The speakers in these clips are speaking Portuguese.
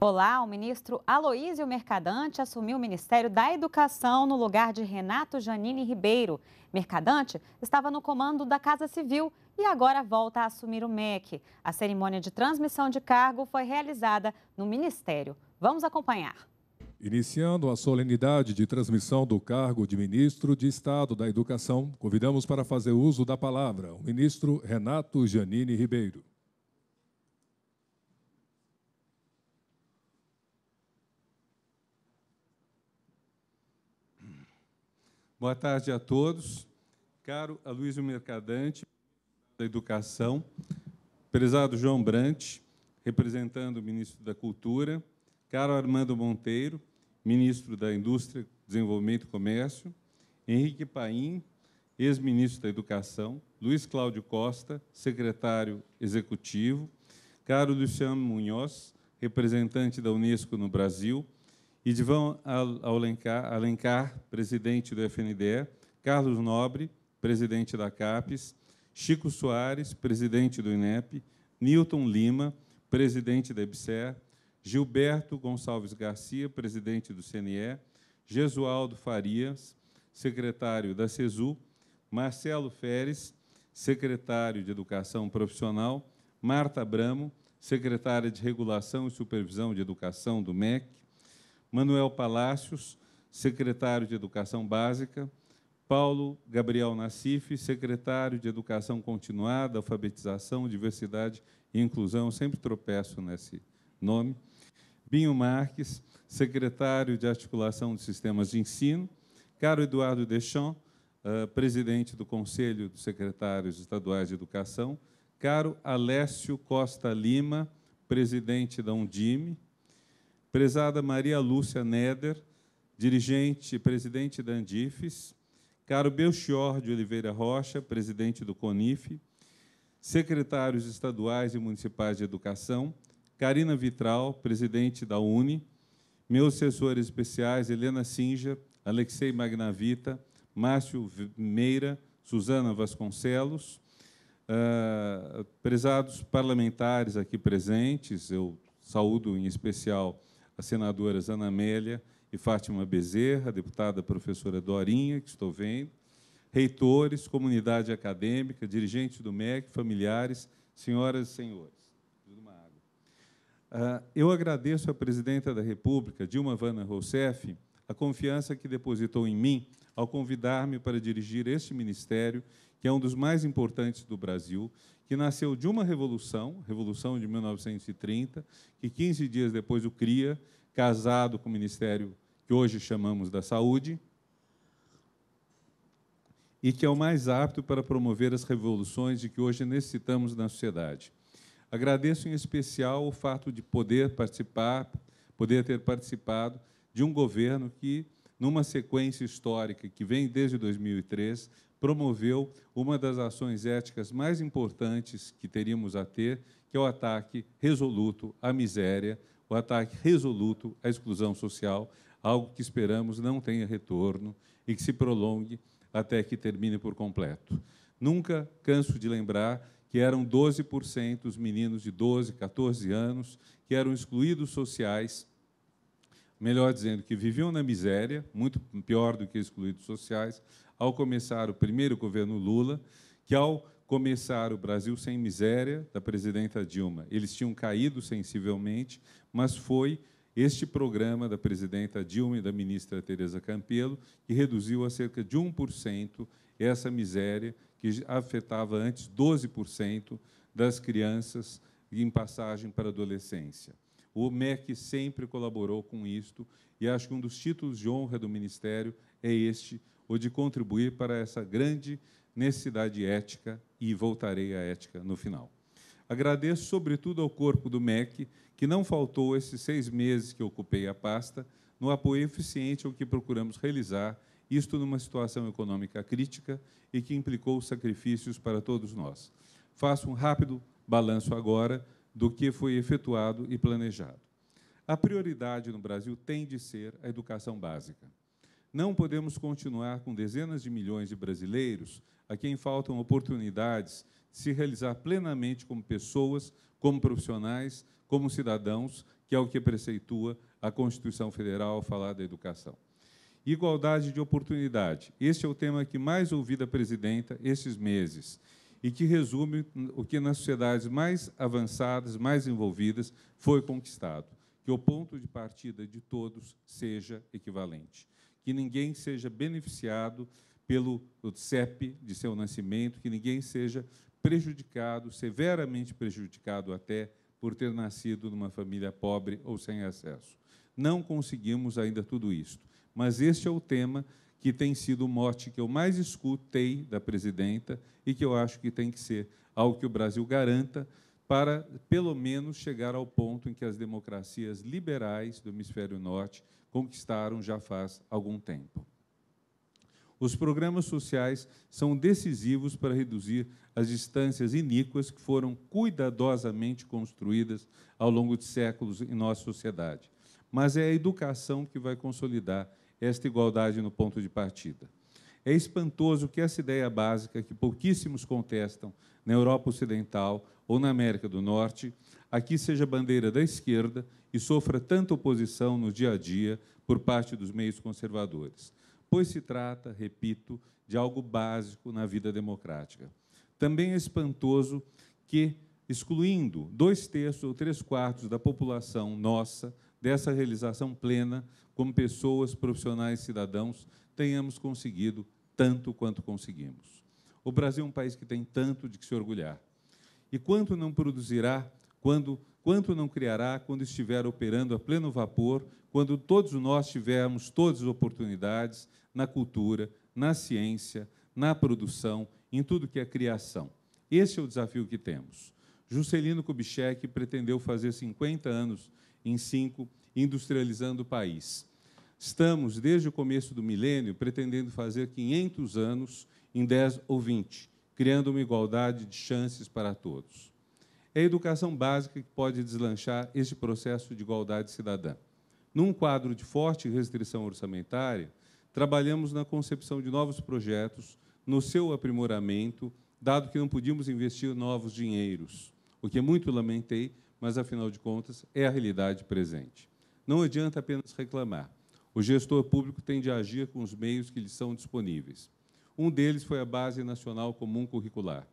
Olá, o ministro Aloísio Mercadante assumiu o Ministério da Educação no lugar de Renato Janine Ribeiro. Mercadante estava no comando da Casa Civil e agora volta a assumir o MEC. A cerimônia de transmissão de cargo foi realizada no Ministério. Vamos acompanhar. Iniciando a solenidade de transmissão do cargo de ministro de Estado da Educação, convidamos para fazer uso da palavra o ministro Renato Janine Ribeiro. Boa tarde a todos. Caro Aloysio Mercadante, da Educação. Prezado João Brant, representando o ministro da Cultura. Caro Armando Monteiro, ministro da Indústria, Desenvolvimento e Comércio. Henrique Paim, ex-ministro da Educação. Luiz Cláudio Costa, secretário executivo. Caro Luciano Munhoz, representante da Unesco no Brasil. Idivan Alencar, Alencar, presidente do FNDE, Carlos Nobre, presidente da CAPES, Chico Soares, presidente do INEP, Newton Lima, presidente da EBSER, Gilberto Gonçalves Garcia, presidente do CNE, Jesualdo Farias, secretário da CESU, Marcelo Feres, secretário de Educação Profissional, Marta Bramo, secretária de Regulação e Supervisão de Educação do MEC, Manuel Palácios, secretário de Educação Básica, Paulo Gabriel Nassif, secretário de Educação Continuada, Alfabetização, Diversidade e Inclusão, sempre tropeço nesse nome, Binho Marques, secretário de Articulação de Sistemas de Ensino, Caro Eduardo Deschamps, eh, presidente do Conselho dos Secretários Estaduais de Educação, Caro Alessio Costa Lima, presidente da Undime, prezada Maria Lúcia Neder, dirigente e presidente da Andifes, caro Belchior de Oliveira Rocha, presidente do CONIF, secretários estaduais e municipais de educação, Karina Vitral, presidente da Uni, meus assessores especiais, Helena Singer, Alexei Magnavita, Márcio Meira, Suzana Vasconcelos, uh, prezados parlamentares aqui presentes, eu saúdo em especial as senadoras Ana Amélia e Fátima Bezerra, a deputada professora Dorinha, que estou vendo, reitores, comunidade acadêmica, dirigentes do MEC, familiares, senhoras e senhores. Ah, eu agradeço à presidenta da República, Dilma Vana Rousseff, a confiança que depositou em mim ao convidar-me para dirigir este ministério, que é um dos mais importantes do Brasil, que nasceu de uma revolução, Revolução de 1930, que 15 dias depois o cria, casado com o ministério que hoje chamamos da Saúde, e que é o mais apto para promover as revoluções de que hoje necessitamos na sociedade. Agradeço em especial o fato de poder participar, poder ter participado de um governo que, numa sequência histórica que vem desde 2003, promoveu uma das ações éticas mais importantes que teríamos a ter, que é o ataque resoluto à miséria, o ataque resoluto à exclusão social, algo que esperamos não tenha retorno e que se prolongue até que termine por completo. Nunca canso de lembrar que eram 12% os meninos de 12, 14 anos que eram excluídos sociais melhor dizendo, que viviam na miséria, muito pior do que excluídos sociais, ao começar o primeiro governo Lula, que ao começar o Brasil sem miséria da presidenta Dilma, eles tinham caído sensivelmente, mas foi este programa da presidenta Dilma e da ministra Tereza Campelo que reduziu a cerca de 1% essa miséria que afetava antes 12% das crianças em passagem para a adolescência. O MEC sempre colaborou com isto e acho que um dos títulos de honra do Ministério é este, o de contribuir para essa grande necessidade ética e voltarei à ética no final. Agradeço, sobretudo, ao corpo do MEC, que não faltou esses seis meses que ocupei a pasta, no apoio eficiente ao que procuramos realizar, isto numa situação econômica crítica e que implicou sacrifícios para todos nós. Faço um rápido balanço agora do que foi efetuado e planejado. A prioridade no Brasil tem de ser a educação básica. Não podemos continuar com dezenas de milhões de brasileiros a quem faltam oportunidades de se realizar plenamente como pessoas, como profissionais, como cidadãos, que é o que preceitua a Constituição Federal ao falar da educação. Igualdade de oportunidade. Este é o tema que mais ouvi da presidenta esses meses e que resume o que nas sociedades mais avançadas, mais envolvidas, foi conquistado: que o ponto de partida de todos seja equivalente, que ninguém seja beneficiado pelo CEP de seu nascimento, que ninguém seja prejudicado, severamente prejudicado até, por ter nascido numa família pobre ou sem acesso. Não conseguimos ainda tudo isto, mas este é o tema que tem sido o mote que eu mais escutei da presidenta e que eu acho que tem que ser algo que o Brasil garanta para, pelo menos, chegar ao ponto em que as democracias liberais do hemisfério norte conquistaram já faz algum tempo. Os programas sociais são decisivos para reduzir as distâncias iníquas que foram cuidadosamente construídas ao longo de séculos em nossa sociedade. Mas é a educação que vai consolidar esta igualdade no ponto de partida. É espantoso que essa ideia básica, que pouquíssimos contestam na Europa Ocidental ou na América do Norte, aqui seja bandeira da esquerda e sofra tanta oposição no dia a dia por parte dos meios conservadores, pois se trata, repito, de algo básico na vida democrática. Também é espantoso que, excluindo dois terços ou três quartos da população nossa, dessa realização plena, como pessoas, profissionais, cidadãos, tenhamos conseguido tanto quanto conseguimos. O Brasil é um país que tem tanto de que se orgulhar. E quanto não produzirá, quando, quanto não criará quando estiver operando a pleno vapor, quando todos nós tivermos todas as oportunidades na cultura, na ciência, na produção, em tudo que é criação. Esse é o desafio que temos. Juscelino Kubitschek pretendeu fazer 50 anos em 5, industrializando o país. Estamos, desde o começo do milênio, pretendendo fazer 500 anos em 10 ou 20, criando uma igualdade de chances para todos. É a educação básica que pode deslanchar este processo de igualdade cidadã. Num quadro de forte restrição orçamentária, trabalhamos na concepção de novos projetos, no seu aprimoramento, dado que não podíamos investir novos dinheiros, o que muito lamentei, mas afinal de contas é a realidade presente. Não adianta apenas reclamar. O gestor público tem de agir com os meios que lhe são disponíveis. Um deles foi a Base Nacional Comum Curricular.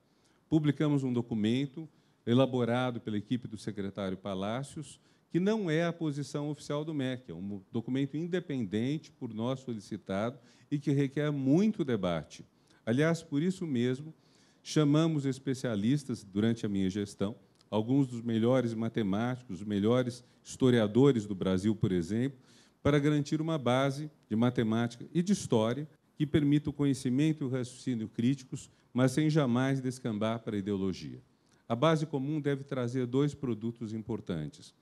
Publicamos um documento elaborado pela equipe do secretário Palácios, que não é a posição oficial do MEC, é um documento independente por nós solicitado e que requer muito debate. Aliás, por isso mesmo, chamamos especialistas durante a minha gestão, alguns dos melhores matemáticos, os melhores historiadores do Brasil, por exemplo, para garantir uma base de matemática e de história que permita o conhecimento e o raciocínio críticos, mas sem jamais descambar para a ideologia. A base comum deve trazer dois produtos importantes.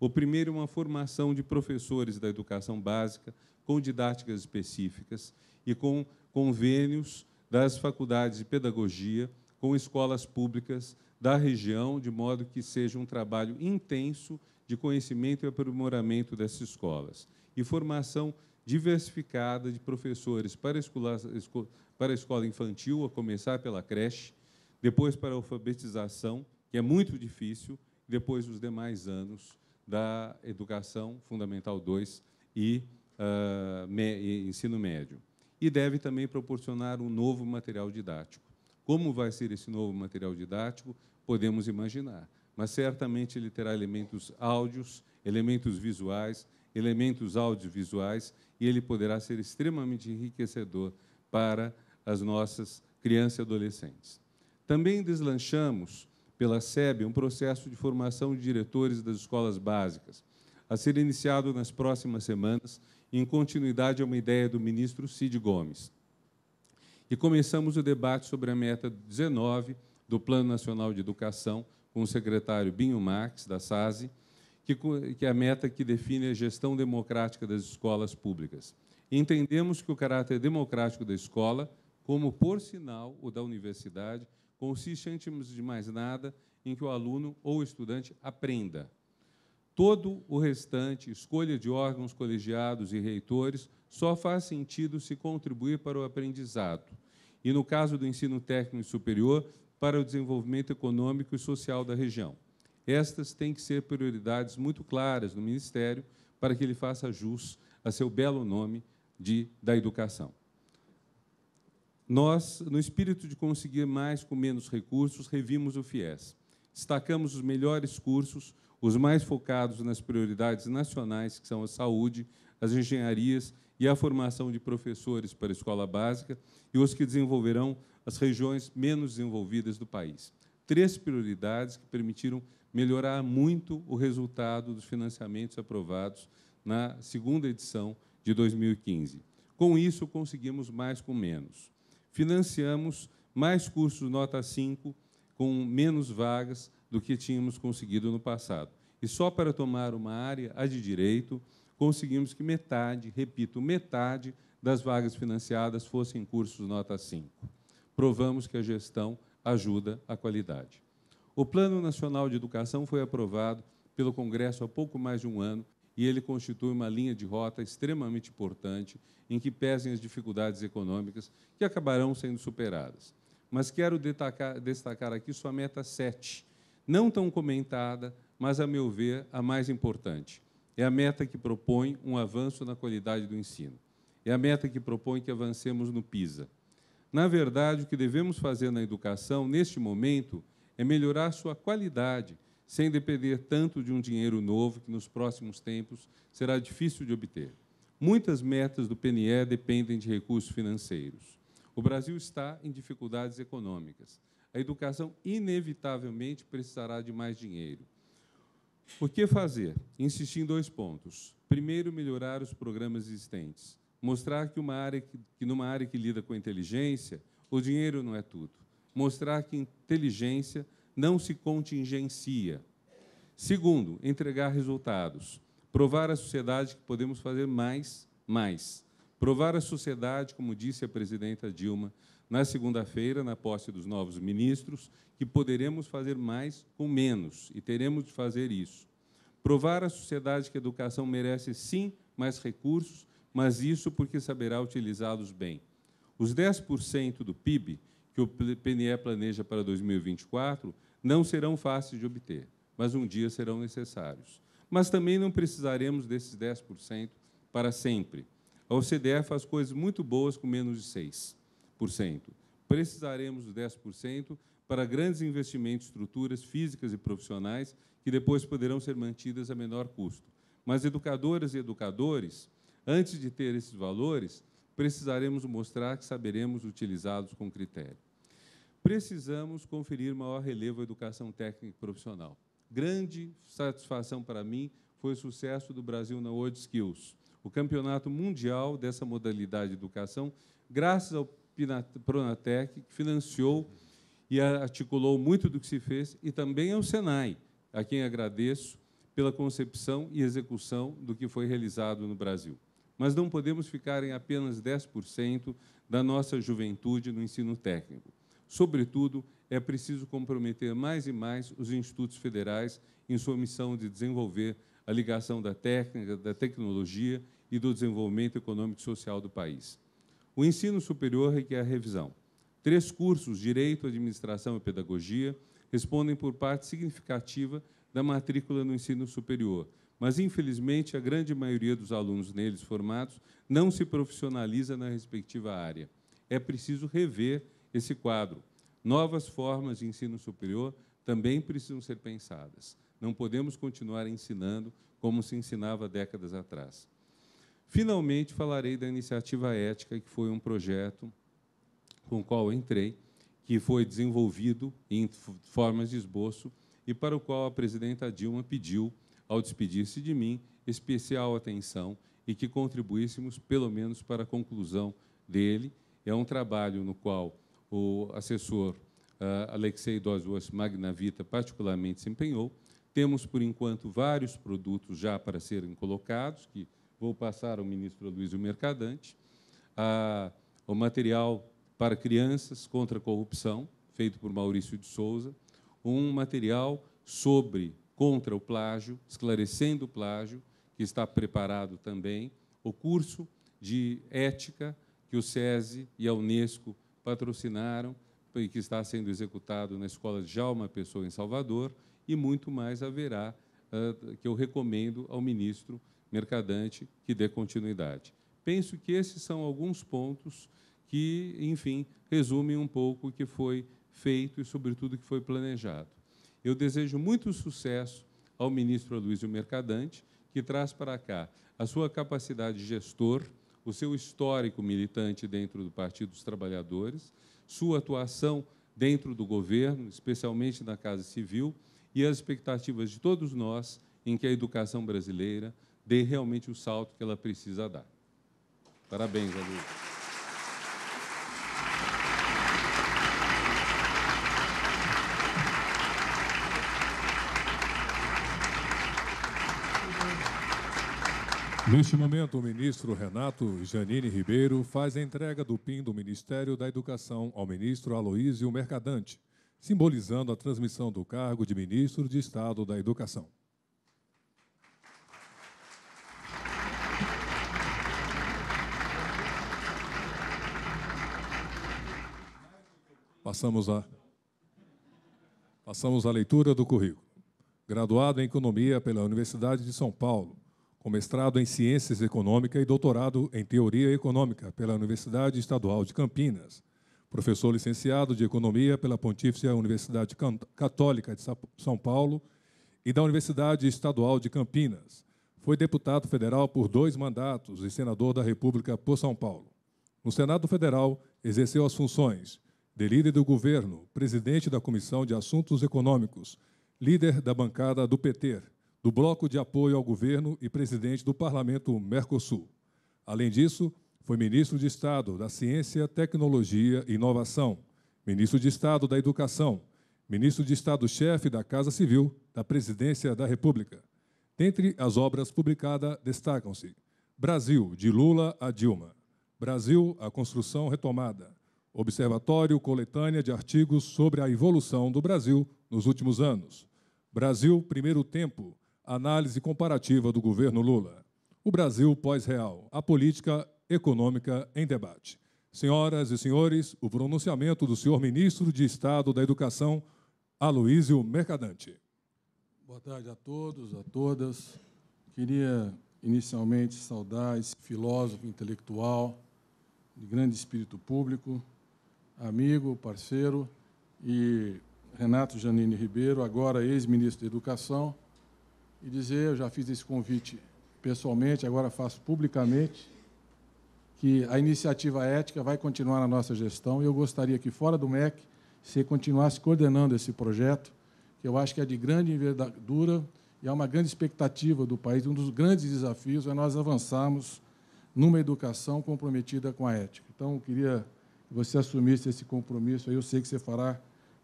O primeiro é uma formação de professores da educação básica, com didáticas específicas e com convênios das faculdades de pedagogia, com escolas públicas da região, de modo que seja um trabalho intenso de conhecimento e aprimoramento dessas escolas. E formação diversificada de professores para a escola, para a escola infantil, a começar pela creche, depois para a alfabetização, que é muito difícil, depois os demais anos da educação fundamental 2 e, uh, e ensino médio. E deve também proporcionar um novo material didático. Como vai ser esse novo material didático? podemos imaginar. Mas certamente ele terá elementos áudios, elementos visuais, elementos audiovisuais, e ele poderá ser extremamente enriquecedor para as nossas crianças e adolescentes. Também deslanchamos pela SEB um processo de formação de diretores das escolas básicas, a ser iniciado nas próximas semanas, em continuidade a uma ideia do ministro Cid Gomes. E começamos o debate sobre a meta 19, do Plano Nacional de Educação, com o secretário Binho Marx, da SASE, que, que é a meta que define a gestão democrática das escolas públicas. Entendemos que o caráter democrático da escola, como, por sinal, o da universidade, consiste, antes de mais nada, em que o aluno ou o estudante aprenda. Todo o restante, escolha de órgãos colegiados e reitores, só faz sentido se contribuir para o aprendizado. E, no caso do ensino técnico e superior, para o desenvolvimento econômico e social da região. Estas têm que ser prioridades muito claras no Ministério para que ele faça jus a seu belo nome de, da educação. Nós, no espírito de conseguir mais com menos recursos, revimos o FIES. Destacamos os melhores cursos, os mais focados nas prioridades nacionais, que são a saúde, as engenharias e a formação de professores para a escola básica, e os que desenvolverão as regiões menos desenvolvidas do país. Três prioridades que permitiram melhorar muito o resultado dos financiamentos aprovados na segunda edição de 2015. Com isso, conseguimos mais com menos. Financiamos mais cursos nota 5 com menos vagas do que tínhamos conseguido no passado. E só para tomar uma área, a de direito, conseguimos que metade, repito, metade das vagas financiadas fossem cursos nota 5 provamos que a gestão ajuda a qualidade. O Plano Nacional de Educação foi aprovado pelo Congresso há pouco mais de um ano e ele constitui uma linha de rota extremamente importante em que pesem as dificuldades econômicas que acabarão sendo superadas. Mas quero destacar, destacar aqui sua meta 7, não tão comentada, mas, a meu ver, a mais importante. É a meta que propõe um avanço na qualidade do ensino. É a meta que propõe que avancemos no PISA. Na verdade, o que devemos fazer na educação, neste momento, é melhorar sua qualidade, sem depender tanto de um dinheiro novo que nos próximos tempos será difícil de obter. Muitas metas do PNE dependem de recursos financeiros. O Brasil está em dificuldades econômicas. A educação, inevitavelmente, precisará de mais dinheiro. O que fazer? Insistir em dois pontos. Primeiro, melhorar os programas existentes. Mostrar que, uma área que, que numa área que lida com inteligência, o dinheiro não é tudo. Mostrar que inteligência não se contingencia. Segundo, entregar resultados. Provar à sociedade que podemos fazer mais, mais. Provar à sociedade, como disse a presidenta Dilma, na segunda-feira, na posse dos novos ministros, que poderemos fazer mais com menos e teremos de fazer isso. Provar à sociedade que a educação merece sim mais recursos mas isso porque saberá utilizá-los bem. Os 10% do PIB que o PNE planeja para 2024 não serão fáceis de obter, mas um dia serão necessários. Mas também não precisaremos desses 10% para sempre. A OCDE faz coisas muito boas com menos de 6%. Precisaremos dos 10% para grandes investimentos, estruturas físicas e profissionais que depois poderão ser mantidas a menor custo. Mas educadoras e educadores Antes de ter esses valores, precisaremos mostrar que saberemos utilizá-los com critério. Precisamos conferir maior relevo à educação técnica e profissional. Grande satisfação para mim foi o sucesso do Brasil na World Skills, o campeonato mundial dessa modalidade de educação, graças ao Pronatec, que financiou e articulou muito do que se fez, e também ao Senai, a quem agradeço pela concepção e execução do que foi realizado no Brasil mas não podemos ficar em apenas 10% da nossa juventude no ensino técnico. Sobretudo, é preciso comprometer mais e mais os institutos federais em sua missão de desenvolver a ligação da técnica, da tecnologia e do desenvolvimento econômico e social do país. O ensino superior requer revisão. Três cursos, Direito, Administração e Pedagogia, respondem por parte significativa da matrícula no ensino superior, mas infelizmente a grande maioria dos alunos neles formados não se profissionaliza na respectiva área. É preciso rever esse quadro. Novas formas de ensino superior também precisam ser pensadas. Não podemos continuar ensinando como se ensinava décadas atrás. Finalmente, falarei da iniciativa ética, que foi um projeto com o qual entrei, que foi desenvolvido em formas de esboço e para o qual a presidenta Dilma pediu ao despedir-se de mim, especial atenção e que contribuíssemos, pelo menos, para a conclusão dele. É um trabalho no qual o assessor uh, Alexei Dozwas Magnavita particularmente se empenhou. Temos, por enquanto, vários produtos já para serem colocados, que vou passar ao ministro Luiz Mercadante. Uh, o material para crianças contra a corrupção, feito por Maurício de Souza. Um material sobre contra o plágio, esclarecendo o plágio, que está preparado também, o curso de ética que o SESI e a Unesco patrocinaram e que está sendo executado na Escola de Jalma Pessoa, em Salvador, e muito mais haverá, ah, que eu recomendo ao ministro Mercadante que dê continuidade. Penso que esses são alguns pontos que, enfim, resumem um pouco o que foi feito e, sobretudo, o que foi planejado. Eu desejo muito sucesso ao ministro Aloysio Mercadante, que traz para cá a sua capacidade de gestor, o seu histórico militante dentro do Partido dos Trabalhadores, sua atuação dentro do governo, especialmente na Casa Civil, e as expectativas de todos nós em que a educação brasileira dê realmente o salto que ela precisa dar. Parabéns, Aloysio. Neste momento, o ministro Renato Janine Ribeiro faz a entrega do PIN do Ministério da Educação ao ministro Aloísio Mercadante, simbolizando a transmissão do cargo de ministro de Estado da Educação. Passamos a, passamos a leitura do currículo. Graduado em Economia pela Universidade de São Paulo, com mestrado em Ciências Econômicas e doutorado em Teoria Econômica pela Universidade Estadual de Campinas. Professor licenciado de Economia pela Pontífice Universidade Católica de São Paulo e da Universidade Estadual de Campinas. Foi deputado federal por dois mandatos e senador da República por São Paulo. No Senado Federal, exerceu as funções de líder do governo, presidente da Comissão de Assuntos Econômicos, líder da bancada do PT, do Bloco de Apoio ao Governo e presidente do Parlamento Mercosul. Além disso, foi ministro de Estado da Ciência, Tecnologia e Inovação, ministro de Estado da Educação, ministro de Estado-chefe da Casa Civil da Presidência da República. Dentre as obras publicadas, destacam-se Brasil, de Lula a Dilma, Brasil, a construção retomada, Observatório Coletânea de Artigos sobre a Evolução do Brasil nos últimos anos, Brasil, primeiro tempo, Análise comparativa do governo Lula. O Brasil pós-real. A política econômica em debate. Senhoras e senhores, o pronunciamento do senhor ministro de Estado da Educação, Aloísio Mercadante. Boa tarde a todos, a todas. Queria inicialmente saudar esse filósofo intelectual de grande espírito público, amigo, parceiro, e Renato Janine Ribeiro, agora ex-ministro da Educação, e dizer, eu já fiz esse convite pessoalmente, agora faço publicamente, que a iniciativa ética vai continuar na nossa gestão e eu gostaria que, fora do MEC, você continuasse coordenando esse projeto, que eu acho que é de grande envergadura e é uma grande expectativa do país. Um dos grandes desafios é nós avançarmos numa educação comprometida com a ética. Então, eu queria que você assumisse esse compromisso, aí eu sei que você fará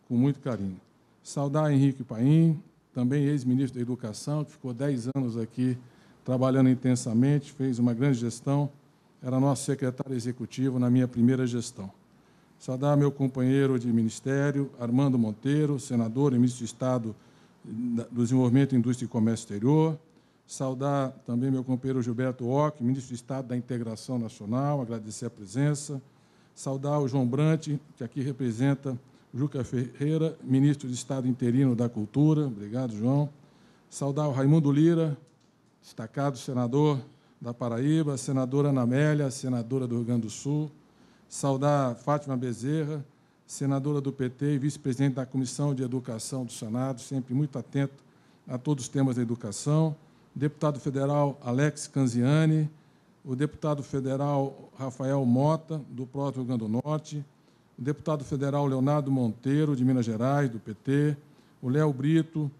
com muito carinho. Saudar Henrique Paim, também ex-ministro da Educação, que ficou 10 anos aqui trabalhando intensamente, fez uma grande gestão, era nosso secretário executivo na minha primeira gestão. saudar meu companheiro de ministério, Armando Monteiro, senador e ministro de Estado do Desenvolvimento, Indústria e Comércio Exterior. Saudar também meu companheiro Gilberto Ock, ministro de Estado da Integração Nacional, agradecer a presença. Saudar o João Brante, que aqui representa Juca Ferreira, ministro de Estado interino da Cultura. Obrigado, João. Saudar o Raimundo Lira, destacado senador da Paraíba, senadora Ana Amélia, senadora do Rio Grande do Sul. Saudar Fátima Bezerra, senadora do PT e vice-presidente da Comissão de Educação do Senado, sempre muito atento a todos os temas da educação. Deputado federal Alex Canziani, o deputado federal Rafael Mota, do Próximo Rio Grande do Norte, o deputado federal Leonardo Monteiro, de Minas Gerais, do PT, o Léo Brito,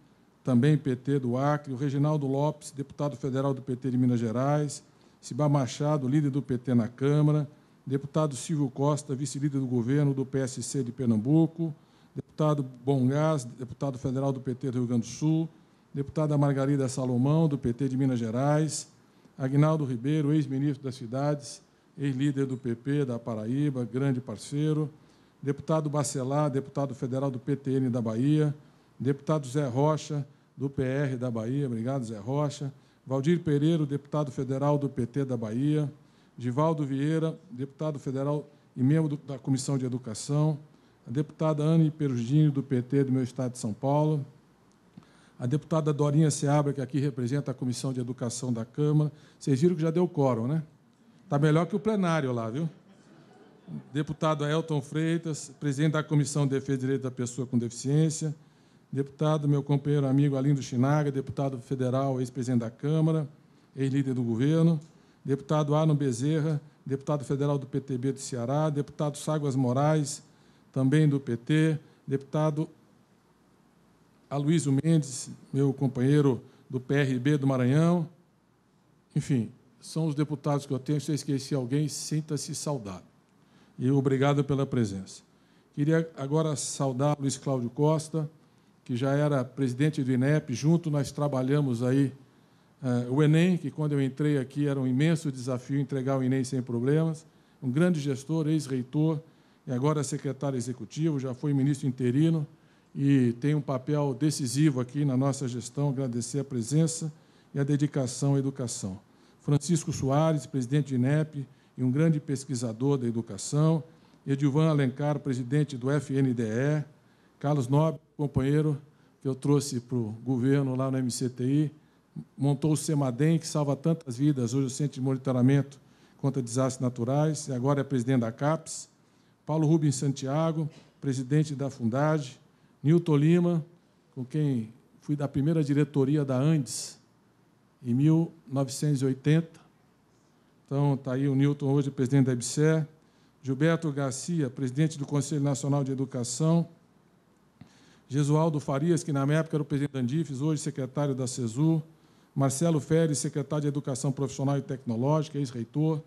também PT do Acre, o Reginaldo Lopes, deputado federal do PT de Minas Gerais, Cibá Machado, líder do PT na Câmara, deputado Silvio Costa, vice-líder do governo do PSC de Pernambuco, deputado Bongás, deputado federal do PT do Rio Grande do Sul, deputada Margarida Salomão, do PT de Minas Gerais, Agnaldo Ribeiro, ex-ministro das Cidades, ex-líder do PP da Paraíba, grande parceiro, deputado Bacelar, deputado federal do PTN da Bahia, deputado Zé Rocha, do PR da Bahia, obrigado, Zé Rocha, Valdir Pereira, deputado federal do PT da Bahia, Divaldo Vieira, deputado federal e membro da Comissão de Educação, a deputada Anne Perugini, do PT do meu estado de São Paulo, a deputada Dorinha Seabra, que aqui representa a Comissão de Educação da Câmara. Vocês viram que já deu quórum, né? Está melhor que o plenário lá, viu? deputado Elton Freitas, presidente da Comissão de Defesa e Direito da Pessoa com Deficiência, deputado, meu companheiro amigo Alindo Chinaga, deputado federal, ex-presidente da Câmara, ex-líder do governo, deputado Arno Bezerra, deputado federal do PTB do Ceará, deputado Ságuas Moraes, também do PT, deputado Aloysio Mendes, meu companheiro do PRB do Maranhão. Enfim, são os deputados que eu tenho. Se eu esqueci alguém, sinta-se saudado e obrigado pela presença. Queria agora saudar Luiz Cláudio Costa, que já era presidente do INEP, junto nós trabalhamos aí eh, o Enem, que quando eu entrei aqui era um imenso desafio entregar o Enem sem problemas, um grande gestor, ex-reitor, e agora secretário executivo, já foi ministro interino e tem um papel decisivo aqui na nossa gestão, agradecer a presença e a dedicação à educação. Francisco Soares, presidente do INEP, e um grande pesquisador da educação, Edilvan Alencar, presidente do FNDE, Carlos Nobre, companheiro que eu trouxe para o governo lá no MCTI, montou o Semadem que salva tantas vidas, hoje o Centro de Monitoramento contra Desastres Naturais, e agora é presidente da CAPES, Paulo Rubens Santiago, presidente da Fundage, Nilton Lima, com quem fui da primeira diretoria da Andes, em 1980, então, está aí o Newton hoje, presidente da EBSER, Gilberto Garcia, presidente do Conselho Nacional de Educação, Jesualdo Farias, que na época era o presidente da Andifes, hoje secretário da CESU, Marcelo Férez, secretário de Educação Profissional e Tecnológica, ex-reitor,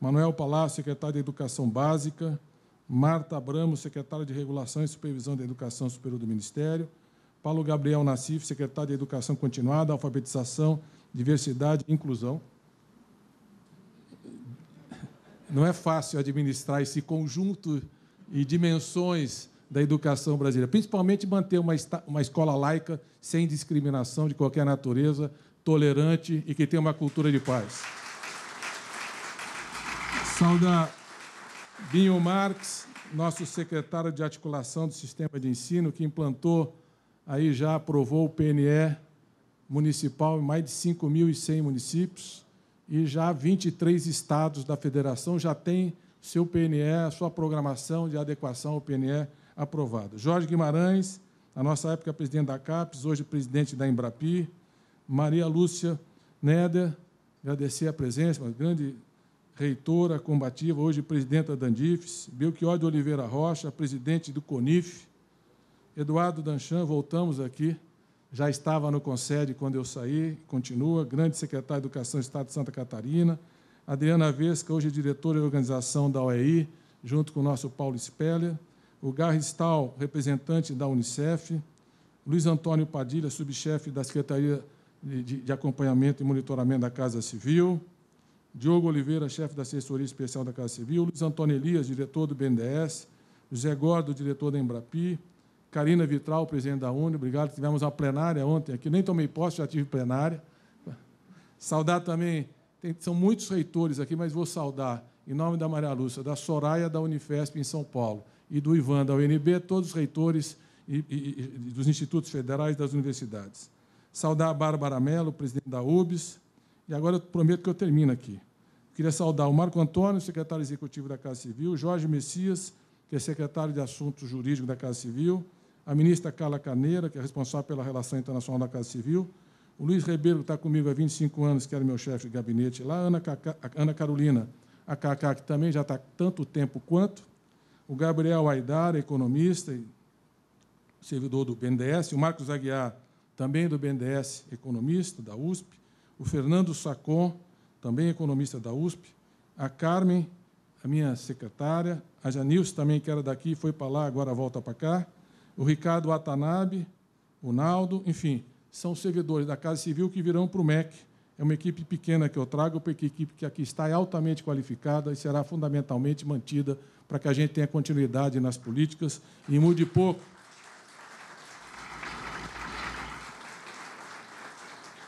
Manuel Palácio, secretário de Educação Básica, Marta Abramo, secretária de Regulação e Supervisão da Educação Superior do Ministério, Paulo Gabriel Nassif, secretário de Educação Continuada, Alfabetização, Diversidade e Inclusão, não é fácil administrar esse conjunto e dimensões da educação brasileira, principalmente manter uma, uma escola laica, sem discriminação de qualquer natureza, tolerante e que tenha uma cultura de paz. Sauda Binho Marx, nosso secretário de articulação do sistema de ensino, que implantou, aí já aprovou o PNE municipal em mais de 5.100 municípios e já 23 estados da federação já têm seu PNE, a sua programação de adequação ao PNE aprovada. Jorge Guimarães, na nossa época presidente da CAPES, hoje presidente da Embrapi, Maria Lúcia Neder, agradecer a presença, uma grande reitora combativa, hoje presidenta da Andifes, Belchior de Oliveira Rocha, presidente do CONIF, Eduardo Danchan, voltamos aqui, já estava no Concede quando eu saí, continua, grande secretário de Educação do Estado de Santa Catarina, Adriana Vesca, hoje é diretora de organização da OEI, junto com o nosso Paulo Speller, o Gary Stahl, representante da Unicef, Luiz Antônio Padilha, subchefe da Secretaria de, de Acompanhamento e Monitoramento da Casa Civil, Diogo Oliveira, chefe da Assessoria Especial da Casa Civil, Luiz Antônio Elias, diretor do BNDES, José Gordo, diretor da Embrapi, Karina Vitral, presidente da Uni, obrigado. Tivemos uma plenária ontem aqui, nem tomei posse, já tive plenária. Saudar também, tem, são muitos reitores aqui, mas vou saudar, em nome da Maria Lúcia, da Soraya da Unifesp em São Paulo e do Ivan da UNB, todos os reitores e, e, e dos institutos federais das universidades. Saudar a Bárbara Mello, presidente da UBS. E agora eu prometo que eu termino aqui. Queria saudar o Marco Antônio, secretário executivo da Casa Civil, Jorge Messias, que é secretário de Assuntos Jurídicos da Casa Civil, a ministra Carla Carneira, que é responsável pela relação internacional da Casa Civil, o Luiz Ribeiro, que está comigo há 25 anos, que era meu chefe de gabinete lá, Ana, Cacá, Ana Carolina, a Cacá, que também já está tanto tempo quanto, o Gabriel Aidar, economista e servidor do BNDES, o Marcos Aguiar, também do BNDES, economista da USP, o Fernando Sacon, também economista da USP, a Carmen, a minha secretária, a Janilson também, que era daqui, foi para lá, agora volta para cá, o Ricardo Atanabe, o Naldo, enfim, são servidores da Casa Civil que virão para o MEC. É uma equipe pequena que eu trago, porque a equipe que aqui está é altamente qualificada e será fundamentalmente mantida para que a gente tenha continuidade nas políticas e mude pouco.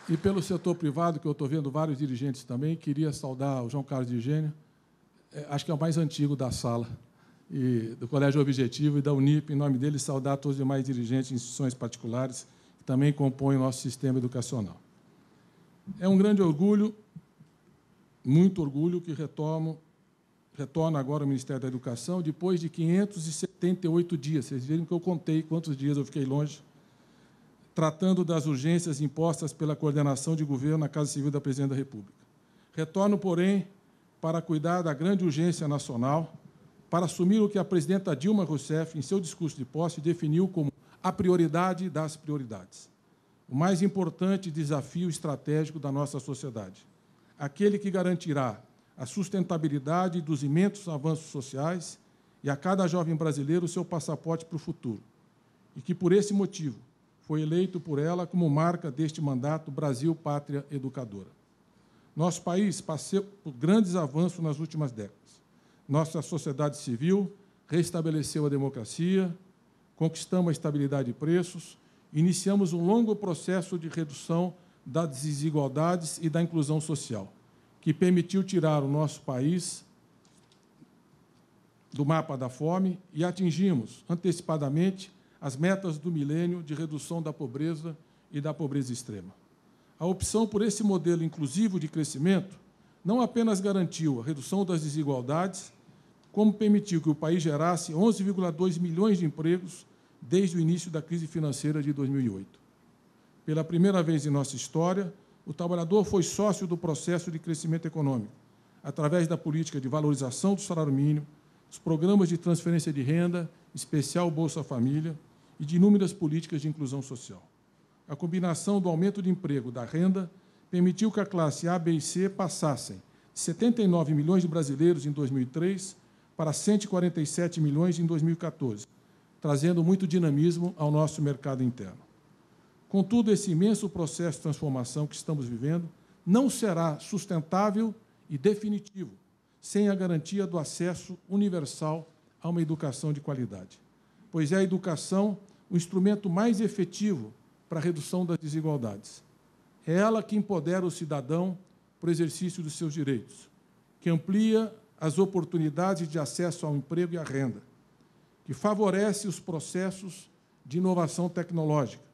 E pelo setor privado, que eu estou vendo vários dirigentes também, queria saudar o João Carlos de Gênio, é, acho que é o mais antigo da sala e, do Colégio Objetivo e da Unip, em nome dele, saudar todos os demais dirigentes de instituições particulares que também compõem o nosso sistema educacional. É um grande orgulho, muito orgulho, que retomo, retorno agora ao Ministério da Educação depois de 578 dias. Vocês viram que eu contei quantos dias eu fiquei longe, tratando das urgências impostas pela coordenação de governo na Casa Civil da Presidente da República. Retorno, porém, para cuidar da grande urgência nacional, para assumir o que a presidenta Dilma Rousseff, em seu discurso de posse, definiu como a prioridade das prioridades. O mais importante desafio estratégico da nossa sociedade. Aquele que garantirá a sustentabilidade dos imensos avanços sociais e a cada jovem brasileiro o seu passaporte para o futuro. E que, por esse motivo, foi eleito por ela como marca deste mandato Brasil Pátria Educadora. Nosso país passou por grandes avanços nas últimas décadas nossa sociedade civil restabeleceu a democracia, conquistamos a estabilidade de preços, iniciamos um longo processo de redução das desigualdades e da inclusão social, que permitiu tirar o nosso país do mapa da fome e atingimos antecipadamente as metas do milênio de redução da pobreza e da pobreza extrema. A opção por esse modelo inclusivo de crescimento não apenas garantiu a redução das desigualdades, como permitiu que o país gerasse 11,2 milhões de empregos desde o início da crise financeira de 2008. Pela primeira vez em nossa história, o trabalhador foi sócio do processo de crescimento econômico, através da política de valorização do salário mínimo, dos programas de transferência de renda, especial Bolsa Família e de inúmeras políticas de inclusão social. A combinação do aumento de emprego da renda permitiu que a classe A, B e C passassem de 79 milhões de brasileiros em 2003 para 147 milhões em 2014, trazendo muito dinamismo ao nosso mercado interno. Contudo, esse imenso processo de transformação que estamos vivendo não será sustentável e definitivo sem a garantia do acesso universal a uma educação de qualidade, pois é a educação o instrumento mais efetivo para a redução das desigualdades. É ela que empodera o cidadão para o exercício dos seus direitos, que amplia as oportunidades de acesso ao emprego e à renda, que favorece os processos de inovação tecnológica,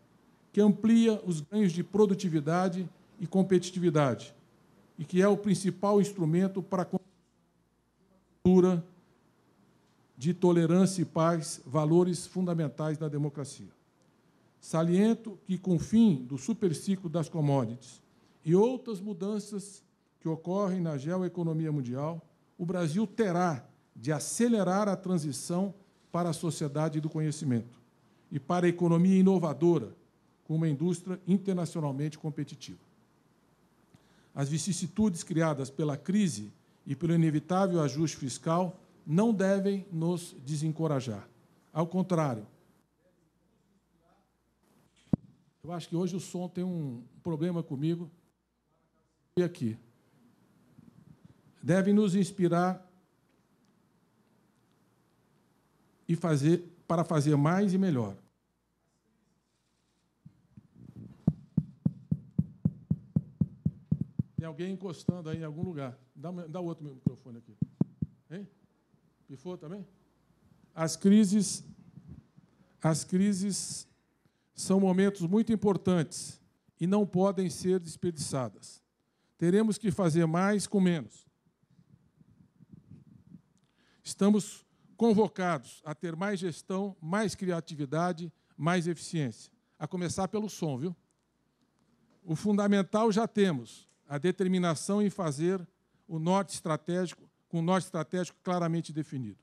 que amplia os ganhos de produtividade e competitividade, e que é o principal instrumento para a cultura de tolerância e paz, valores fundamentais da democracia. Saliento que, com o fim do superciclo das commodities e outras mudanças que ocorrem na geoeconomia mundial, o Brasil terá de acelerar a transição para a sociedade do conhecimento e para a economia inovadora, com uma indústria internacionalmente competitiva. As vicissitudes criadas pela crise e pelo inevitável ajuste fiscal não devem nos desencorajar. Ao contrário, eu acho que hoje o som tem um problema comigo. E aqui deve nos inspirar e fazer para fazer mais e melhor. Tem alguém encostando aí em algum lugar. Dá, dá outro microfone aqui. Hein? Pifou também? As crises, as crises são momentos muito importantes e não podem ser desperdiçadas. Teremos que fazer mais com menos. Estamos convocados a ter mais gestão, mais criatividade, mais eficiência. A começar pelo som, viu? O fundamental já temos, a determinação em fazer o norte estratégico, com o norte estratégico claramente definido.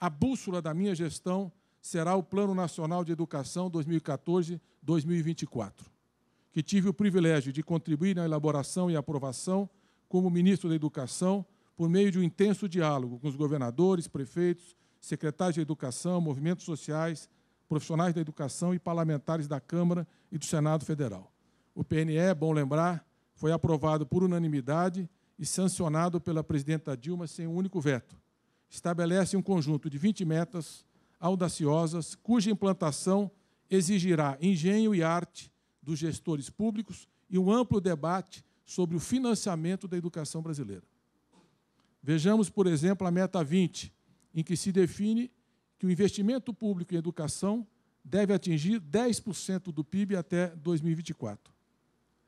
A bússola da minha gestão será o Plano Nacional de Educação 2014-2024, que tive o privilégio de contribuir na elaboração e aprovação como ministro da Educação por meio de um intenso diálogo com os governadores, prefeitos, secretários de educação, movimentos sociais, profissionais da educação e parlamentares da Câmara e do Senado Federal. O PNE, é bom lembrar, foi aprovado por unanimidade e sancionado pela presidenta Dilma sem um único veto. Estabelece um conjunto de 20 metas audaciosas, cuja implantação exigirá engenho e arte dos gestores públicos e um amplo debate sobre o financiamento da educação brasileira. Vejamos, por exemplo, a meta 20, em que se define que o investimento público em educação deve atingir 10% do PIB até 2024.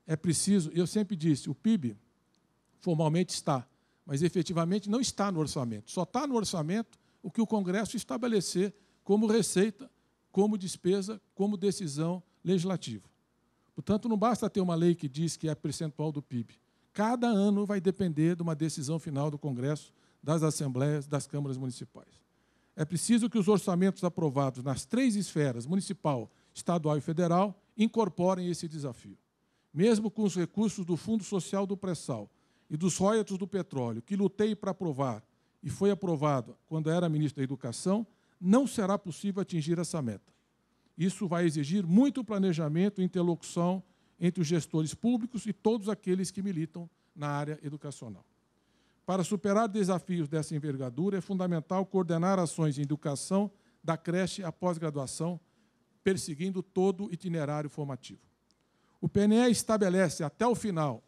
É preciso, eu sempre disse, o PIB formalmente está, mas efetivamente não está no orçamento. Só está no orçamento o que o Congresso estabelecer como receita, como despesa, como decisão legislativa. Portanto, não basta ter uma lei que diz que é percentual do PIB. Cada ano vai depender de uma decisão final do Congresso, das assembleias, das câmaras municipais. É preciso que os orçamentos aprovados nas três esferas, municipal, estadual e federal, incorporem esse desafio. Mesmo com os recursos do Fundo Social do Pré-Sal e dos royalties do petróleo, que lutei para aprovar e foi aprovado quando era ministro da Educação, não será possível atingir essa meta. Isso vai exigir muito planejamento e interlocução entre os gestores públicos e todos aqueles que militam na área educacional. Para superar desafios dessa envergadura, é fundamental coordenar ações em educação da creche à pós-graduação, perseguindo todo o itinerário formativo. O PNE estabelece até o final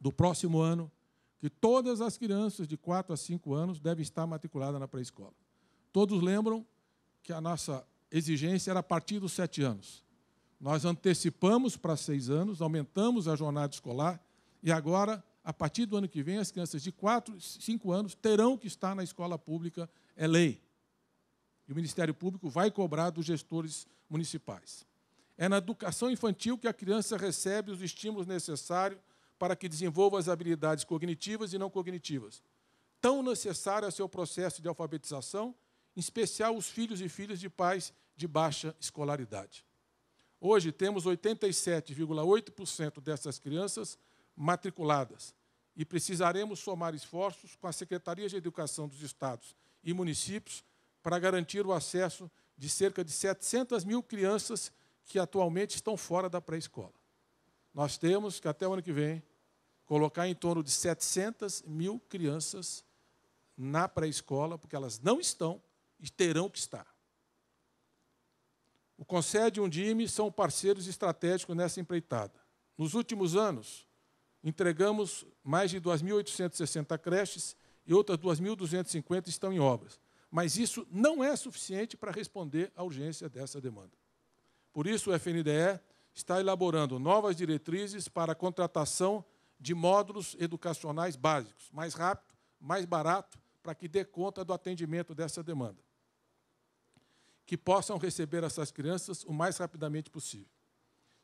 do próximo ano que todas as crianças de 4 a 5 anos devem estar matriculadas na pré-escola. Todos lembram que a nossa exigência era a partir dos 7 anos. Nós antecipamos para seis anos, aumentamos a jornada escolar e agora, a partir do ano que vem, as crianças de quatro, cinco anos terão que estar na escola pública, é lei. E o Ministério Público vai cobrar dos gestores municipais. É na educação infantil que a criança recebe os estímulos necessários para que desenvolva as habilidades cognitivas e não cognitivas, tão necessárias ao é seu processo de alfabetização, em especial os filhos e filhas de pais de baixa escolaridade. Hoje temos 87,8% dessas crianças matriculadas e precisaremos somar esforços com as secretarias de Educação dos Estados e municípios para garantir o acesso de cerca de 700 mil crianças que atualmente estão fora da pré-escola. Nós temos que, até o ano que vem, colocar em torno de 700 mil crianças na pré-escola, porque elas não estão e terão que estar. O Concede e o Undime são parceiros estratégicos nessa empreitada. Nos últimos anos, entregamos mais de 2.860 creches e outras 2.250 estão em obras. Mas isso não é suficiente para responder à urgência dessa demanda. Por isso, o FNDE está elaborando novas diretrizes para a contratação de módulos educacionais básicos, mais rápido, mais barato, para que dê conta do atendimento dessa demanda que possam receber essas crianças o mais rapidamente possível.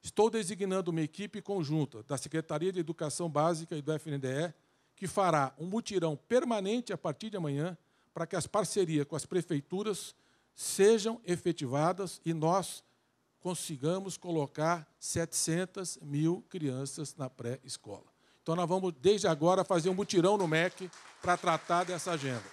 Estou designando uma equipe conjunta da Secretaria de Educação Básica e do FNDE, que fará um mutirão permanente a partir de amanhã para que as parcerias com as prefeituras sejam efetivadas e nós consigamos colocar 700 mil crianças na pré-escola. Então, nós vamos, desde agora, fazer um mutirão no MEC para tratar dessa agenda.